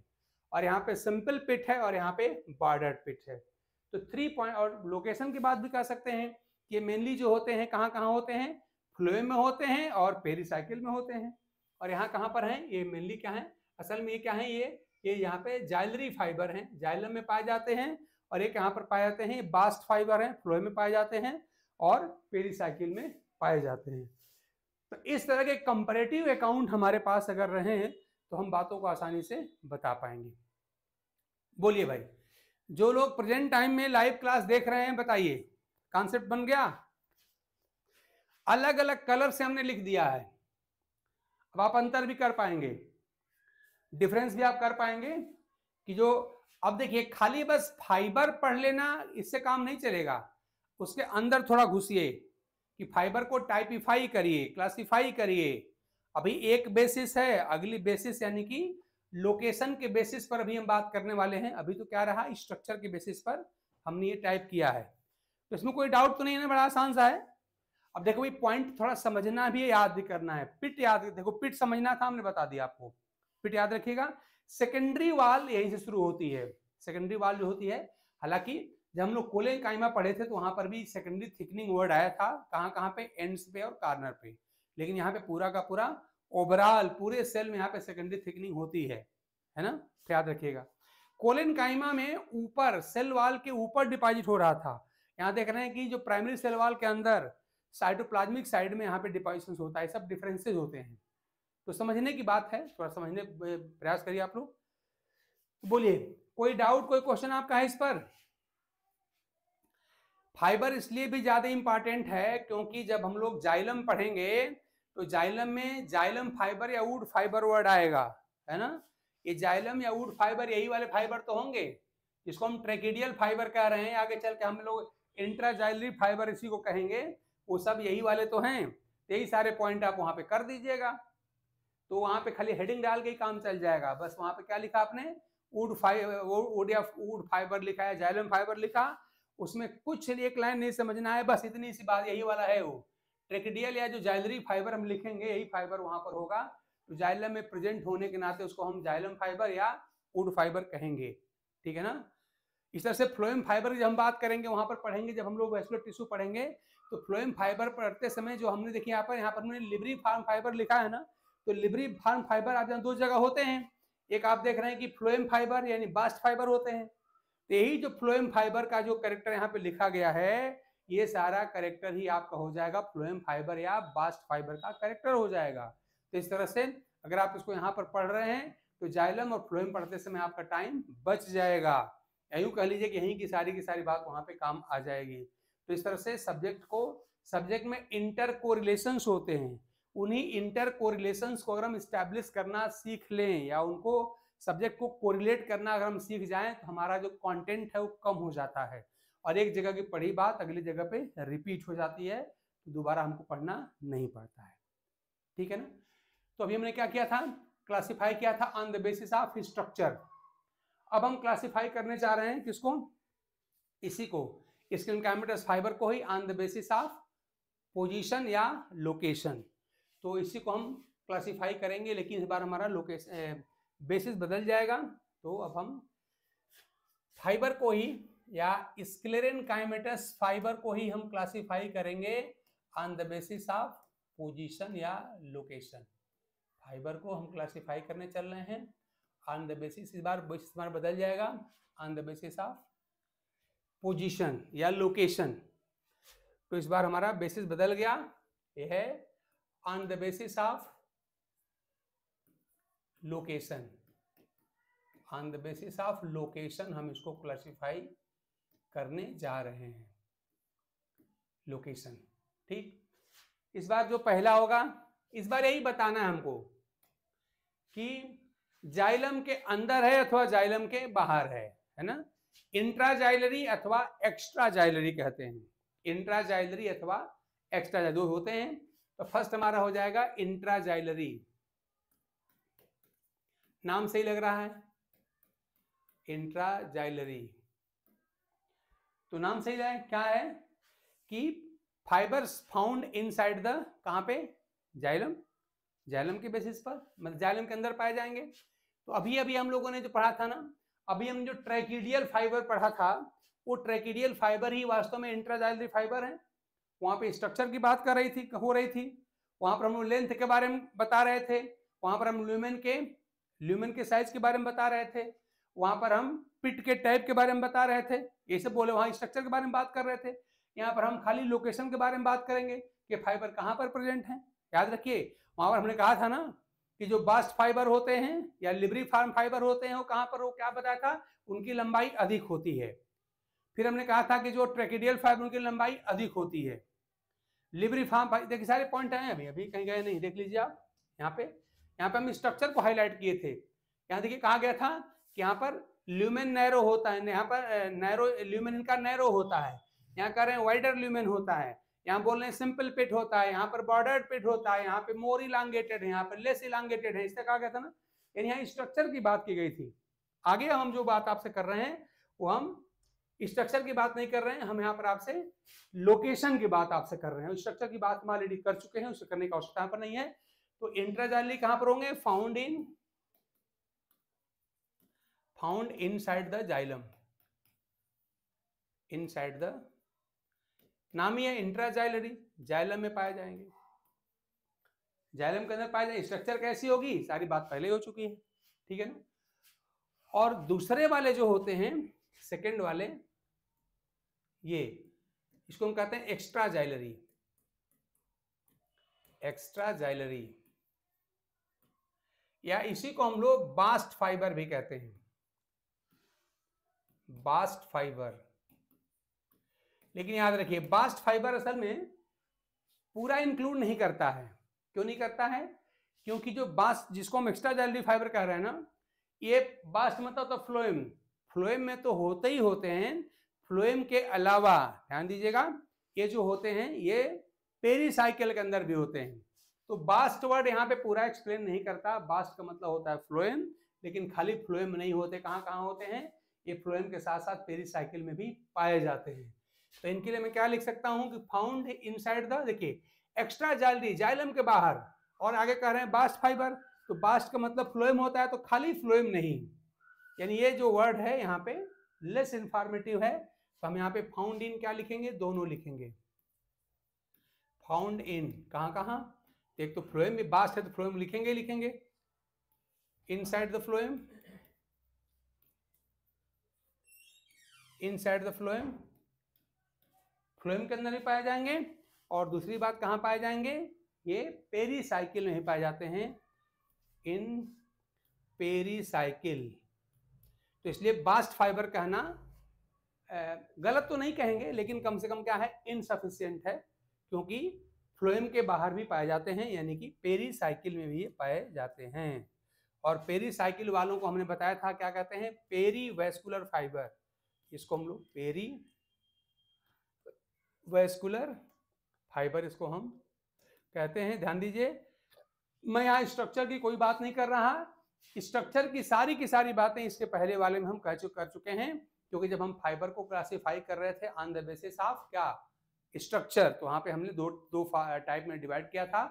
और यहाँ पे सिंपल पिट है और यहाँ पे बॉर्डर पिट है तो थ्री पॉइंट और लोकेशन की बात भी कह सकते हैं कि मेनली जो होते हैं कहाँ कहाँ होते हैं फ्लोएम में होते हैं और पेरिसाइकिल में होते हैं और यहाँ कहाँ पर हैं ये मेनली क्या है असल में ये क्या है ये ये यहाँ पे जाइलरी फाइबर हैं जाइलम में पाए जाते हैं और एक यहाँ पर पाए जाते हैं बास्ट फाइबर हैं फ्लोएम में पाए जाते हैं और पेरिसाइकिल में पाए जाते हैं तो इस तरह के कंपरेटिव अकाउंट हमारे पास अगर रहे हैं तो हम बातों को आसानी से बता पाएंगे बोलिए भाई जो लोग प्रेजेंट टाइम में लाइव क्लास देख रहे हैं बताइए कॉन्सेप्ट बन गया अलग अलग कलर से हमने लिख दिया है अब आप अंतर भी कर पाएंगे डिफरेंस भी आप कर पाएंगे कि जो अब देखिए खाली बस फाइबर पढ़ लेना इससे काम नहीं चलेगा उसके अंदर थोड़ा घुसिए कि फाइबर को टाइपिफाई करिए क्लासिफाई करिए अभी एक बेसिस है अगली बेसिस यानी कि लोकेशन के बेसिस पर अभी हम बात करने वाले हैं अभी तो क्या रहा स्ट्रक्चर के बेसिस पर हमने ये टाइप किया है तो इसमें कोई डाउट तो नहीं है ना बड़ा आसान सा है अब देखो ये पॉइंट थोड़ा समझना भी याद करना है पिट याद देखो पिट समझना था हमने बता दिया आपको पिट याद रखिएगा सेकेंडरी वाल यहीं से शुरू होती है सेकेंडरी वाल जो होती है हालांकि जब हम लोग कोले कायमा पढ़े थे तो वहां पर भी सेकेंडरी थिकनिंग वर्ड आया था कहाँ कहाँ पे एंड्स पे और कार्नर पे लेकिन यहाँ पे पूरा का पूरा ओवरऑल पूरे सेल में यहाँ पे सेकेंडरी थिकनिंग होती है है ना तो याद रखिएगा कोलेन कायमा में ऊपर सेल वाल के ऊपर डिपॉजिट हो रहा था यहाँ देख रहे हैं कि जो प्राइमरी सेल वाल के अंदर साइटोप्लाज्मिक साइड में यहाँ पे डिपॉजिशन होता है सब डिफरेंसेज होते हैं तो समझने की बात है थोड़ा समझने प्रयास करिए आप लोग तो बोलिए कोई डाउट कोई क्वेश्चन आपका है इस पर फाइबर इसलिए भी ज्यादा इंपॉर्टेंट है क्योंकि जब हम लोग जाइलम पढ़ेंगे तो जाइलम में जाइलम फाइबर या वुड फाइबर वर्ड आएगा है ना ये जाइलम या वुड फाइबर यही वाले फाइबर तो होंगे जिसको हम ट्रेकिडियल फाइबर कह रहे हैं आगे चल के हम लोग इंट्राजाइलरी फाइबर इसी को कहेंगे वो सब यही वाले तो हैं यही सारे पॉइंट आप वहां पे कर दीजिएगा तो वहां पे खाली हेडिंग डाल के ही काम चल जाएगा बस वहां पे क्या लिखा आपने वुड फाइबर वुड या वुड फाइबर लिखा है जाइलम फाइबर लिखा उसमें कुछ एक लाइन नहीं समझना है बस इतनी सी बात यही वाला है वो ट्रेकडियल या जो जाइलरी फाइबर हम लिखेंगे यही फाइबर वहां पर होगा तो जाइलम में प्रेजेंट होने के नाते उसको हम जाइलम फाइबर या वुड फाइबर कहेंगे ठीक है ना इस तरह से फ्लोएम फाइबर की हम बात करेंगे वहां पर पढ़ेंगे जब हम लोग वेस्कुलर टिश्यू पढ़ेंगे तो फ्लोएम फाइबर पढ़ते समय जो हमने देखिए यहाँ पर यहाँ पर हमने लिबरी फार्म फाइबर लिखा है ना तो लिबरी फार्म फाइबर आप दो जगह होते हैं एक आप देख रहे हैं कि फ्लोएम फाइबर यानी बास्ट फाइबर होते हैं तो यही जो फ्लोएम फाइबर का जो करेक्टर यहाँ पे लिखा गया है ये सारा करेक्टर ही आपका हो जाएगा फ्लोएम फाइबर या बास्ट फाइबर का करेक्टर हो जाएगा तो इस तरह से अगर आप इसको यहाँ पर पढ़ रहे हैं तो जाइलम और फ्लोएम पढ़ते समय आपका टाइम बच जाएगा यूं कह लीजिए कि यहीं की सारी की सारी बात वहां पे काम आ जाएगी तो इस तरह से सब्जेक्ट को सब्जेक्ट में इंटर कोरिलेशंस होते हैं उन्हीं इंटर कोरिलेशंस को अगर हम स्टैब्लिश करना सीख लें या उनको सब्जेक्ट को कोरिलेट करना अगर हम सीख जाएं तो हमारा जो कंटेंट है वो कम हो जाता है और एक जगह की पढ़ी बात अगली जगह पे रिपीट हो जाती है तो दोबारा हमको पढ़ना नहीं पड़ता है ठीक है ना तो अभी हमने क्या किया था क्लासीफाई किया था on the basis of structure अब हम क्लासीफाई करने जा रहे हैं किसको इसी को स्किन कैमेटस फाइबर को ही on the basis of position या लोकेशन तो इसी को हम क्लासीफाई करेंगे लेकिन इस बार हमारा लोकेशन बेसिस बदल जाएगा तो अब हम फाइबर को ही या स्क्लेरन काइमेटस फाइबर को ही हम क्लासीफाई करेंगे on the basis of position या लोकेशन फाइबर को हम क्लासीफाई करने चल रहे हैं ऑन द बेसिस इस बार बेसिस हमारा बदल जाएगा on the basis of position या लोकेशन तो इस बार हमारा बेसिस बदल गया यह है on the basis of location on the basis of location हम इसको क्लासिफाई करने जा रहे हैं लोकेशन ठीक इस बार जो पहला होगा इस बार यही बताना है हमको कि जाइलम के अंदर है अथवा जाइलम के बाहर है है ना इंट्राजाइलरी अथवा एक्स्ट्राजाइलरी कहते हैं इंट्राजाइलरी अथवा एक्स्ट्रा दो होते हैं तो फर्स्ट हमारा हो जाएगा इंट्राजाइलरी नाम सही लग रहा है इंट्राजाइलरी तो नाम सही है क्या है कि फाइबर्स फाउंड इनसाइड द कहां पे जाइलम जाइलम के बेसिस पर मतलब जाइलम के अंदर पाए जाएंगे तो अभी अभी हम लोगों ने जो पढ़ा था ना अभी हम जो ट्रैकिडियल फाइबर पढ़ा था वो ट्रैकिडियल फाइबर ही वास्तव में इंट्राजाइलरी फाइबर है वहां पे स्ट्रक्चर की बात कर रही थी हो रही थी वहां पर हम लेंथ के बारे में बता रहे थे वहां पर हम ल्यूमेन के ल्यूमेन के साइज के बारे में बता रहे थे वहां पर हम पिट के टाइप के बारे में बता रहे थे ये सब बोले वहां स्ट्रक्चर के बारे में बात कर रहे थे यहाँ पर हम खाली लोकेशन के बारे में बात करेंगे कि फाइबर कहाँ पर प्रेजेंट है याद रखिए वहां पर हमने कहा था ना कि जो बास्ट फाइबर होते हैं या लिबरी फार्म फाइबर होते हैं वो कहाँ पर वो क्या बताया था उनकी लंबाई अधिक होती है फिर हमने कहा था कि जो ट्रेकिडियल फाइबर उनकी लंबाई अधिक होती है लिबरी फार्म देखिए सारे पॉइंट आए अभी अभी कहीं गए नहीं देख लीजिए आप यहाँ पे यहाँ पे हम स्ट्रक्चर को हाईलाइट किए थे यहाँ देखिए कहा गया था कि यहाँ पर ल्यूमेन नैरो होता है यहाँ पर नैरो ल्यूमेन इनका नैरो होता है यहाँ कह रहे हैं वाइडर ल्यूमेन होता है यहाँ बोल रहे सिंपल पिट होता है यहाँ पर बॉर्डर पिट होता है यहाँ पे मोर इलांगेटेड है यहाँ पर लेस इलांगेटेड है इससे कहा गया था ना यानी यहाँ स्ट्रक्चर की बात की गई थी आगे हम जो बात आपसे कर रहे हैं वो हम स्ट्रक्चर की बात नहीं कर रहे हैं हम यहाँ पर आपसे लोकेशन की बात आपसे कर रहे हैं स्ट्रक्चर की बात हम ऑलरेडी कर चुके हैं उसे करने की आवश्यकता पर नहीं है तो इंट्राजाइली कहां पर होंगे found in found inside the xylem inside side the नाम ही है इंट्राजाइलरी जाइलम में पाए जाएंगे जाइलम के अंदर पाए जाएंगे स्ट्रक्चर कैसी होगी सारी बात पहले हो चुकी है ठीक है ना और दूसरे वाले जो होते हैं सेकेंड वाले ये इसको हम कहते हैं एक्स्ट्रा जाइलरी एक्स्ट्रा जाइलरी या इसी को हम लोग बास्ट फाइबर भी कहते हैं बास्ट फाइबर लेकिन याद रखिए बास्ट फाइबर असल में पूरा इंक्लूड नहीं करता है क्यों नहीं करता है क्योंकि जो बास्ट जिसको हम एक्स्ट्रा जेलरी फाइबर कह रहे हैं ना ये बास्ट मतलब तो फ्लोएम फ्लोएम में तो होते ही होते हैं फ्लोएम के अलावा ध्यान दीजिएगा ये जो होते हैं ये पेरीसाइकिल के अंदर भी होते हैं तो बास्ट वर्ड यहाँ पे पूरा एक्सप्लेन नहीं करता बास्ट का मतलब होता है फ्लोएम लेकिन खाली फ्लोएम नहीं होते कहाँ कहाँ होते हैं ये फ्लोएम के साथ साथ पेरीसाइकिल में भी पाए जाते हैं तो इनके लिए मैं क्या लिख सकता हूं कि फाउंड इन साइड द देखिए एक्स्ट्रा जालरी जाइलम के बाहर और आगे कह रहे हैं बास्ट फाइबर तो बास्ट का मतलब फ्लोएम होता है तो खाली फ्लोएम नहीं यानी ये जो वर्ड है यहाँ पे लेस इंफॉर्मेटिव है तो हम यहाँ पे फाउंड इन क्या लिखेंगे दोनों लिखेंगे फाउंड इन कहाँ कहाँ एक तो फ्लोएम में बास्ट है तो फ्लोएम लिखेंगे लिखेंगे inside the phloem inside the phloem phloem के अंदर भी पाए जाएंगे और दूसरी बात कहाँ पाए जाएंगे ये पेरीसाइकिल में ही पाए जाते हैं इन पेरीसाइकिल तो इसलिए बास्ट फाइबर कहना गलत तो नहीं कहेंगे लेकिन कम से कम क्या है इनसफिशियंट है क्योंकि फ्लोएम के बाहर भी पाए जाते हैं यानी कि पेरीसाइकिल में भी पाए जाते हैं और पेरीसाइकिल वालों को हमने बताया था क्या कहते हैं पेरी वेस्कुलर फाइबर इसको हम लोग पेरी वेस्कुलर फाइबर इसको हम कहते हैं ध्यान दीजिए मैं यहाँ स्ट्रक्चर की कोई बात नहीं कर रहा स्ट्रक्चर की सारी की सारी बातें इसके पहले वाले में हम कह चुके कर चुके हैं क्योंकि जब हम फाइबर को क्लासिफाई कर रहे थे ऑन द बेसिस ऑफ क्या स्ट्रक्चर तो वहां पे हमने दो दो टाइप में डिवाइड किया था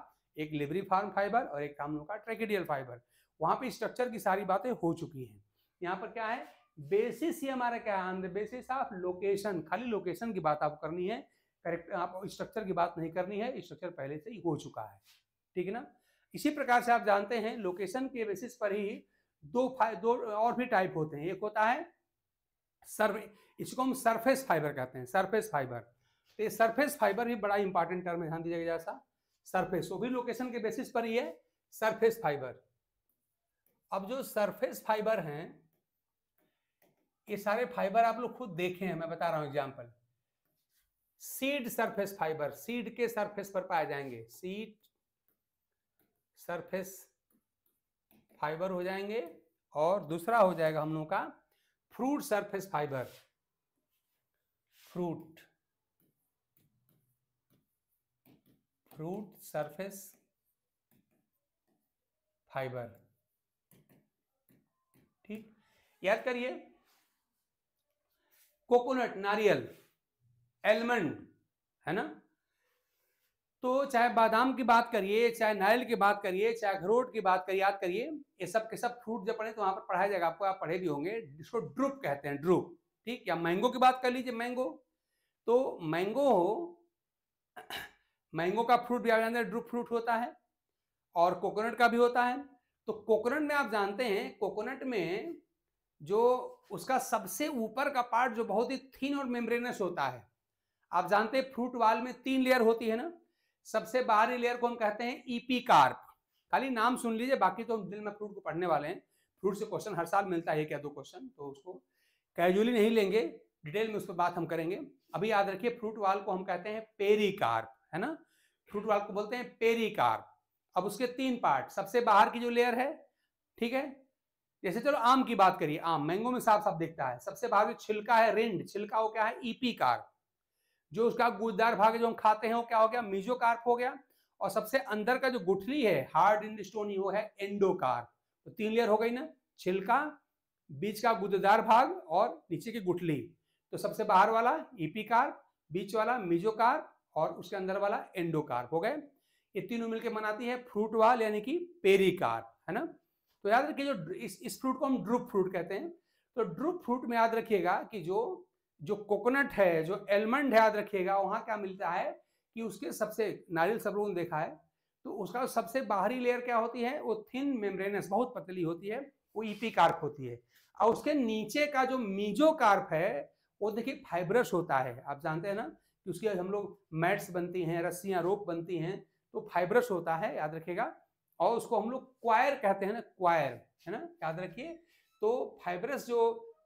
एक लिवरी फार्म फाइबर और एक काम लोग का ट्रेकिडियल फाइबर वहां पे स्ट्रक्चर की सारी बातें हो चुकी हैं यहाँ पर क्या है बेसिस ही हमारा क्या है on the basis of location खाली लोकेशन की बात आपको करनी है करेक्ट आप स्ट्रक्चर की बात नहीं करनी है स्ट्रक्चर पहले से ही हो चुका है ठीक है ना इसी प्रकार से आप जानते हैं लोकेशन के बेसिस पर ही दो दो और भी टाइप होते हैं एक होता है सर्वे इसको हम सरफेस फाइबर कहते हैं सरफेस फाइबर तो ये सरफेस फाइबर भी बड़ा इंपॉर्टेंट टर्म है ध्यान दीजिएगा जैसा सरफेस वो भी लोकेशन के बेसिस पर ही है सरफेस फाइबर अब जो सरफेस फाइबर हैं ये सारे फाइबर आप लोग खुद देखे हैं मैं बता रहा हूं example seed surface fibre seed के सरफेस पर पाए जाएंगे सीड सरफेस फाइबर हो जाएंगे और दूसरा हो जाएगा हम लोगों का fruit surface fibre fruit fruit surface fibre ठीक याद करिए कोकोनट नारियल एलमंड है ना तो चाहे बादाम की बात करिए चाहे नारियल की बात करिए चाहे अखरोट की बात करिए याद करिए ये सब के सब फ्रूट जब पढ़े तो वहाँ पर पढ़ाया जाएगा आपको आप पढ़े भी होंगे जिसको ड्रुप कहते हैं ड्रुप ठीक या मैंगो की बात कर लीजिए मैंगो तो मैंगो हो (coughs) मैंगो का फ्रूट भी आप जानते हैं ड्रुप फ्रूट होता है और कोकोनट का भी होता है तो कोकोनट में आप जानते हैं कोकोनट में जो उसका सबसे ऊपर का पार्ट जो बहुत ही थीन और मेम्ब्रेनस होता है आप जानते हैं फ्रूट वाल में तीन लेयर होती है ना सबसे बाहरी लेयर को हम कहते हैं ईपी e कार्प खाली नाम सुन लीजिए बाकी तो दिल में फ्रूट को पढ़ने वाले हैं फ्रूट से क्वेश्चन हर साल मिलता है क्या दो क्वेश्चन तो उसको कैजुअली नहीं लेंगे डिटेल में उस पर बात हम करेंगे अभी याद रखिए फ्रूट वाल को हम कहते हैं पेरिकार्प है ना फ्रूट वाल को बोलते हैं पेरिकार्प अब उसके तीन पार्ट सबसे बाहर की जो लेयर है ठीक है जैसे चलो आम की बात करिए आम मैंगो में साफ साफ दिखता है सबसे बाहर जो छिलका है रिंड छिलका वो क्या है ईपी e कार्प जो उसका गुदेदार भाग जो हम खाते हैं वो क्या हो गया मीजोकार्प हो गया और सबसे अंदर का जो गुठली है हार्ड इन स्टोन वो है एंडोकार्प तो तीन लेयर हो गई ना छिलका बीच का गुदेदार भाग और नीचे की गुठली तो सबसे बाहर वाला ईपीकार्प बीच वाला मीजोकार्प और उसके अंदर वाला एंडोकार्प हो गए ये तीनों मिलकर मनाती है फ्रूट वाल यानी कि पेरिकार्प है ना तो याद रखिए जो इस इस फ्रूट को हम ड्रुप फ्रूट कहते हैं तो ड्रुप फ्रूट में याद रखिएगा कि जो जो कोकोनट है जो एलमंड याद रखिएगा वहां क्या मिलता है कि उसके सबसे नारियल सब लोगों ने देखा है तो उसका सबसे बाहरी लेयर क्या होती है वो थिन मेम्ब्रेनस बहुत पतली होती है वो ईपी e कार्प होती है और उसके नीचे का जो मीजो कार्प है वो देखिए फाइब्रस होता है आप जानते हैं ना कि उसके हम लोग मैट्स बनती हैं रस्सियाँ रोप बनती हैं तो फाइब्रस होता है याद रखिएगा और उसको हम लोग क्वायर कहते हैं ना क्वायर है ना याद रखिए तो फाइब्रस जो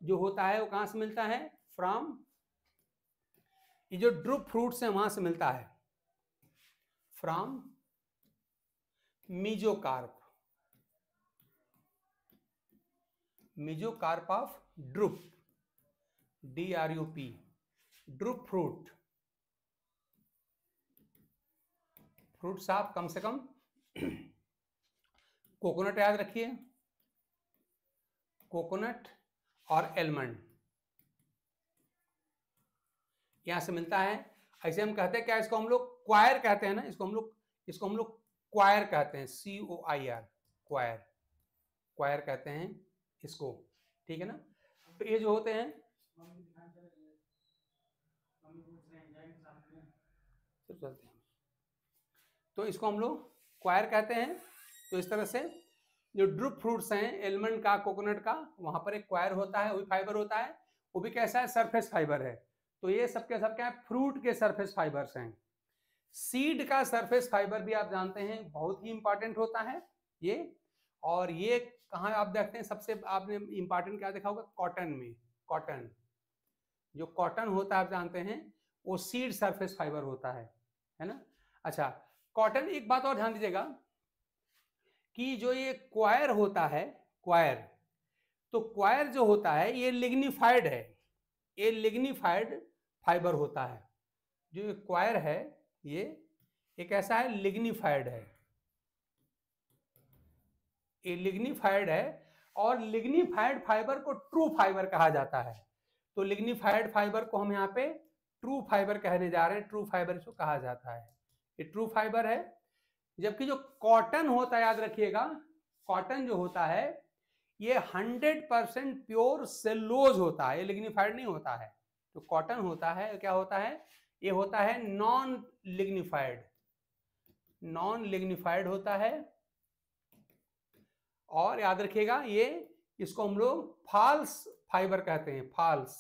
जो होता है वो कहाँ से मिलता है फ्रॉम ये जो ड्रूप फ्रूट्स है वहां से मिलता है from mesocarp mesocarp of drupe D R U P drupe fruit fruits आप कम से कम कोकोनट (clears throat) याद रखिए कोकोनट और एलमंड यहाँ से मिलता है ऐसे हम कहते हैं क्या इसको हम लोग क्वायर कहते हैं ना इसको हम लोग इसको हम लोग क्वायर कहते हैं सी ओ आई आर क्वायर क्वायर कहते हैं इसको ठीक है ना तो ये जो होते हैं तो चलते हैं तो इसको हम लोग क्वायर कहते हैं तो इस तरह से जो ड्रुप फ्रूट्स हैं एलमंड का कोकोनट का वहां पर एक क्वायर होता है वो फाइबर होता है वो भी कैसा है सरफेस फाइबर है तो ये सब के सब क्या है फ्रूट के सरफेस फाइबर्स हैं सीड का सरफेस फाइबर भी आप जानते हैं बहुत ही इंपॉर्टेंट होता है ये और ये कहा आप देखते हैं सबसे आपने इंपॉर्टेंट क्या देखा होगा कॉटन में कॉटन जो कॉटन होता है आप जानते हैं वो सीड सरफेस फाइबर होता है है ना अच्छा कॉटन एक बात और ध्यान दीजिएगा कि जो ये क्वायर होता है क्वायर तो क्वायर जो होता है ये लिग्निफाइड है ये लिग्निफाइड फाइबर होता है जो क्वायर है ये एक ऐसा है लिग्निफाइड है ये लिग्निफाइड है और लिग्निफाइड फाइबर को ट्रू फाइबर कहा जाता है तो लिग्निफाइड फाइबर को हम यहाँ पे ट्रू फाइबर कहने जा रहे हैं ट्रू फाइबर इसको कहा जाता है ये ट्रू फाइबर है जबकि जो कॉटन होता है याद रखिएगा कॉटन जो होता है ये 100 परसेंट प्योर सेलोज होता है ये लिग्निफाइड नहीं होता है जो तो कॉटन होता है क्या होता है ये होता है नॉन लिग्निफाइड नॉन लिग्निफाइड होता है और याद रखिएगा ये इसको हम लोग फॉल्स फाइबर कहते हैं फॉल्स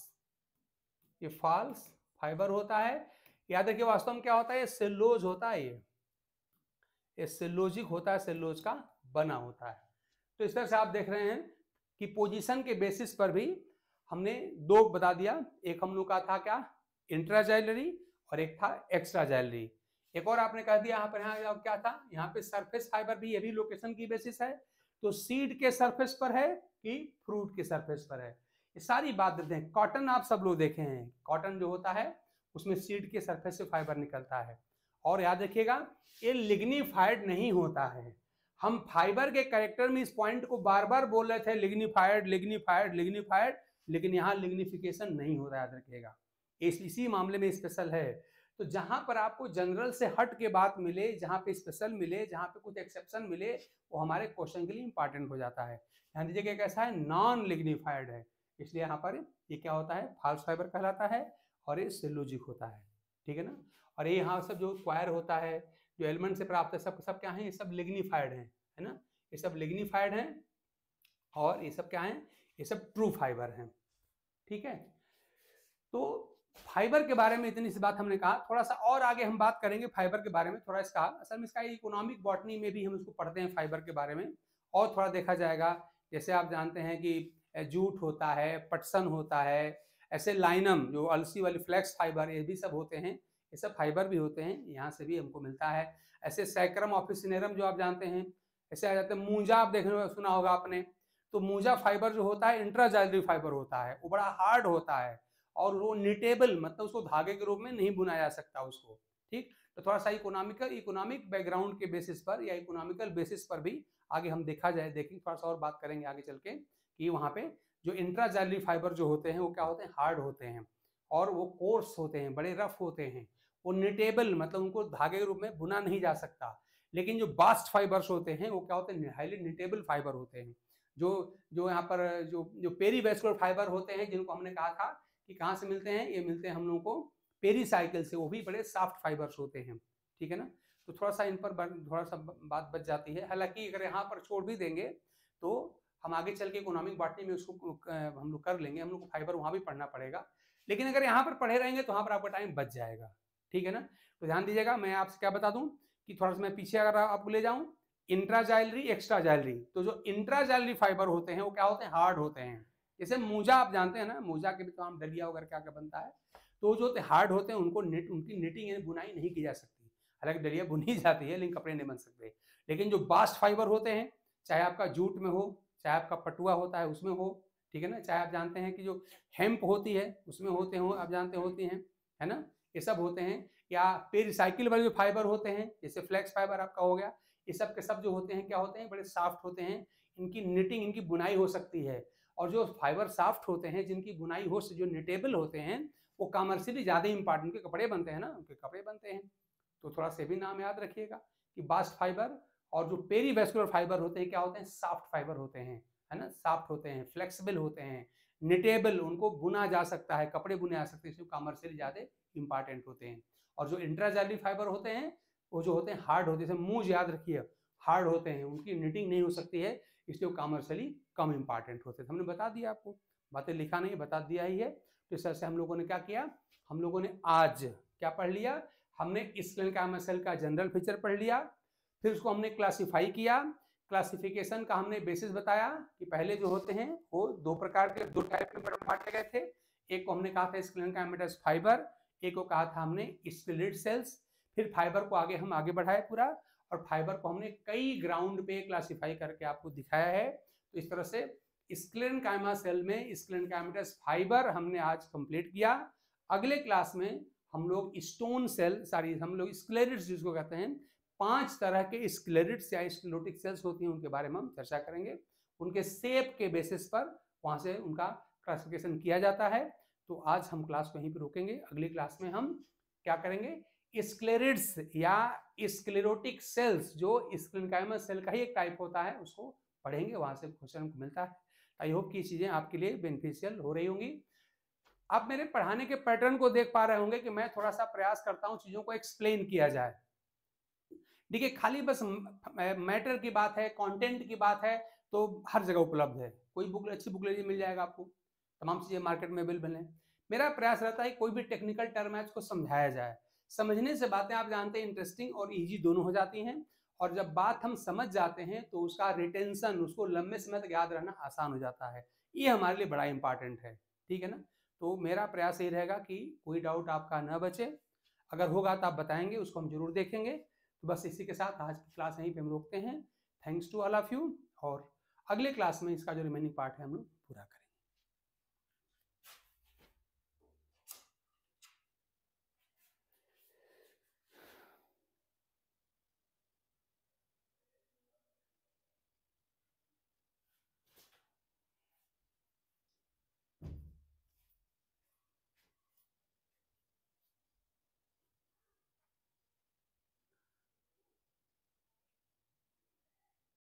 ये फॉल्स फाइबर होता है याद रखिए वास्तव में क्या होता है सेलोज होता है ये ये सेलोजिक होता है सेलोज का बना होता है तो इस तरह से आप देख रहे हैं कि पोजीशन के बेसिस पर भी हमने दो बता दिया एक हम लोग का था क्या इंट्रा इंट्राजाइलरी और एक था एक्स्ट्रा एक्स्ट्राजाइलरी एक और आपने कह दिया यहाँ पर यहाँ क्या था यहाँ पे सरफेस फाइबर भी ये भी लोकेशन की बेसिस है तो सीड के सरफेस पर है कि फ्रूट के सरफेस पर है ये सारी बात देते हैं कॉटन आप सब लोग देखे हैं कॉटन जो होता है उसमें सीड के सरफेस से फाइबर निकलता है और याद रखिएगा ये लिग्निफाइड नहीं होता है हम फाइबर के करेक्टर में इस पॉइंट को बार बार बोल रहे थे लिग्निफाइड लिग्निफाइड लिग्निफाइड लेकिन यहाँ लिग्निफिकेशन नहीं हो रहा याद रखिएगा इसी मामले में स्पेशल है तो जहां पर आपको जनरल से हट के बात मिले जहां पे स्पेशल मिले जहां पे कुछ एक्सेप्शन मिले वो हमारे क्वेश्चन के लिए इंपॉर्टेंट हो जाता है ध्यान दीजिए क्या कैसा है नॉन लिग्निफाइड है इसलिए यहाँ पर ये क्या होता है फाल्स फाइबर कहलाता है और ये सेलोजिक होता है ठीक है ना और ये यहाँ सब जो क्वायर होता है जो एलिमेंट से प्राप्त है सब सब क्या है ये सब लिग्निफाइड है है ना ये सब लिग्निफाइड है और ये सब क्या है ये सब ट्रू फाइबर हैं ठीक है तो फाइबर के बारे में इतनी सी बात हमने कहा थोड़ा सा और आगे हम बात करेंगे फाइबर के बारे में थोड़ा इसका असल में इसका इकोनॉमिक बॉटनी में भी हम इसको पढ़ते हैं फाइबर के बारे में और थोड़ा देखा जाएगा जैसे आप जानते हैं कि जूट होता है पटसन होता है ऐसे लाइनम जो अलसी वाली फ्लैक्स फाइबर ये भी सब होते हैं ये सब फाइबर भी होते हैं यहाँ से भी हमको मिलता है ऐसे सैक्रम ऑफिसनेरम जो आप जानते हैं ऐसे आ जाते हैं मूंजा आप देखने सुना होगा आपने तो मूजा फाइबर जो होता है इंट्राजाइलरी फाइबर होता है वो बड़ा हार्ड होता है और वो निटेबल मतलब उसको धागे के रूप में नहीं बुना जा सकता उसको ठीक तो थोड़ा सा इकोनॉमिकल इकोनॉमिक बैकग्राउंड के बेसिस पर या इकोनॉमिकल बेसिस पर भी आगे हम देखा जाए देखेंगे थोड़ा सा और बात करेंगे आगे चल के कि वहाँ पे जो इंट्राजाइलरी फाइबर जो होते हैं वो क्या होते हैं हार्ड होते हैं और वो कोर्स होते हैं बड़े रफ होते हैं वो निटेबल मतलब उनको धागे के रूप में बुना नहीं जा सकता लेकिन जो बास्ट फाइबर्स होते हैं वो क्या होते हैं हाईली निटेबल फाइबर होते हैं जो जो यहाँ पर जो जो पेरी वेस्कुलर फाइबर होते हैं जिनको हमने कहा था कि कहाँ से मिलते हैं ये मिलते हैं हम लोगों को पेरी साइकिल से वो भी बड़े सॉफ्ट फाइबर्स होते हैं ठीक है ना तो थोड़ा सा इन पर थोड़ा सा बात बच जाती है हालांकि अगर यहाँ पर छोड़ भी देंगे तो हम आगे चल के इकोनॉमिक बांटने में उसको हम लोग कर लेंगे हम लोग को फाइबर वहाँ भी पढ़ना पड़ेगा लेकिन अगर यहाँ पर पढ़े रहेंगे तो वहाँ पर आपका टाइम बच जाएगा ठीक है ना तो ध्यान दीजिएगा मैं आपसे क्या बता दूँ कि थोड़ा सा मैं पीछे अगर आपको ले जाऊँ इंट्रा जाइलरी एक्स्ट्रा जाइलरी तो जो इंट्रा जाइलरी फाइबर होते हैं वो क्या होते हैं हार्ड होते हैं जैसे मोजा आप जानते हैं ना मोजा के भी काम तो डलिया वगैरह क्या क्या बनता है तो जो हार्ड होते हैं उनको निट उनकी निटिंग यानी बुनाई नहीं की जा सकती हालांकि डलिया बुनी (laughs) जाती है लेकिन कपड़े नहीं बन सकते लेकिन जो बास्ट फाइबर होते हैं चाहे आपका जूट में हो चाहे आपका पटुआ होता है उसमें हो ठीक है ना चाहे आप जानते हैं कि जो हेम्प होती है उसमें होते हो आप जानते होती हैं है ना ये सब होते हैं या फिर रिसाइकिल वाले जो फाइबर होते हैं जैसे फ्लैक्स फाइबर आपका हो गया ये सब के सब जो होते हैं क्या होते हैं बड़े सॉफ्ट होते हैं इनकी निटिंग इनकी बुनाई हो सकती है और जो फाइबर सॉफ्ट होते हैं जिनकी बुनाई हो जो निटेबल होते हैं वो कॉमर्शियली ज़्यादा इंपॉर्टेंट उनके कपड़े बनते हैं ना उनके कपड़े बनते हैं तो थोड़ा से भी नाम याद रखिएगा कि बास्ट फाइबर और जो पेरी वेस्कुलर फाइबर होते हैं क्या होते हैं सॉफ्ट फाइबर होते हैं है ना सॉफ्ट होते हैं फ्लेक्सिबल होते हैं निटेबल उनको बुना जा सकता है कपड़े बुने जा सकते हैं इसमें कॉमर्शियली ज़्यादा इंपॉर्टेंट होते हैं और जो इंट्राजाली फाइबर होते हैं वो जो होते हैं हार्ड होते हैं मूज याद रखिए हार्ड होते हैं उनकी निटिंग नहीं हो सकती है इसलिए वो कॉमर्शली कम इंपॉर्टेंट होते हैं हमने बता दिया आपको बातें लिखा नहीं बता दिया ही है तो इस तरह से हम लोगों ने क्या किया हम लोगों ने आज क्या पढ़ लिया हमने स्केल कॉमर्शियल का जनरल फीचर पढ़ लिया फिर उसको हमने क्लासीफाई किया क्लासिफिकेशन का हमने बेसिस बताया कि पहले जो होते हैं वो दो प्रकार के दो टाइप में बांटे गए थे एक को हमने कहा था स्केलन का फाइबर एक को कहा था हमने स्केलेट सेल्स फिर फाइबर को आगे हम आगे बढ़ाए पूरा और फाइबर को हमने कई ग्राउंड पे क्लासिफाई करके आपको दिखाया है तो इस तरह से स्क्लेन कायमा सेल में स्क्लेन कायमेटस फाइबर हमने आज कंप्लीट किया अगले क्लास में हम लोग स्टोन सेल सॉरी हम लोग स्क्लेरिट्स जिसको कहते हैं पांच तरह के स्क्लेरिट्स या स्क्लेरोटिक सेल्स होती हैं उनके बारे में हम चर्चा करेंगे उनके सेप के बेसिस पर वहाँ से उनका क्लासिफिकेशन किया जाता है तो आज हम क्लास को यहीं पर रोकेंगे अगली क्लास में हम क्या करेंगे स्क्लेरिड्स या स्क्लेरोटिक सेल्स जो स्क्लेनकाइमा सेल का ही एक टाइप होता है उसको पढ़ेंगे वहां से क्वेश्चन हमको मिलता है आई होप कि चीज़ें आपके लिए बेनिफिशियल हो रही होंगी आप मेरे पढ़ाने के पैटर्न को देख पा रहे होंगे कि मैं थोड़ा सा प्रयास करता हूँ चीज़ों को एक्सप्लेन किया जाए देखिए खाली बस मैटर की बात है कंटेंट की बात है तो हर जगह उपलब्ध है कोई बुक अच्छी बुक ले मिल जाएगा आपको तमाम चीज़ें मार्केट में अवेलेबल है मेरा प्रयास रहता है कोई भी टेक्निकल टर्म है उसको समझाया जाए समझने से बातें आप जानते हैं इंटरेस्टिंग और ईजी दोनों हो जाती हैं और जब बात हम समझ जाते हैं तो उसका रिटेंशन उसको लंबे समय तक याद रहना आसान हो जाता है ये हमारे लिए बड़ा इंपॉर्टेंट है ठीक है ना तो मेरा प्रयास ये रहेगा कि कोई डाउट आपका न बचे अगर होगा तो आप बताएंगे उसको हम जरूर देखेंगे तो बस इसी के साथ आज की क्लास यहीं पर हम रोकते हैं thanks to all of you और अगले क्लास में इसका जो रिमेनिंग पार्ट है हम लोग पूरा करें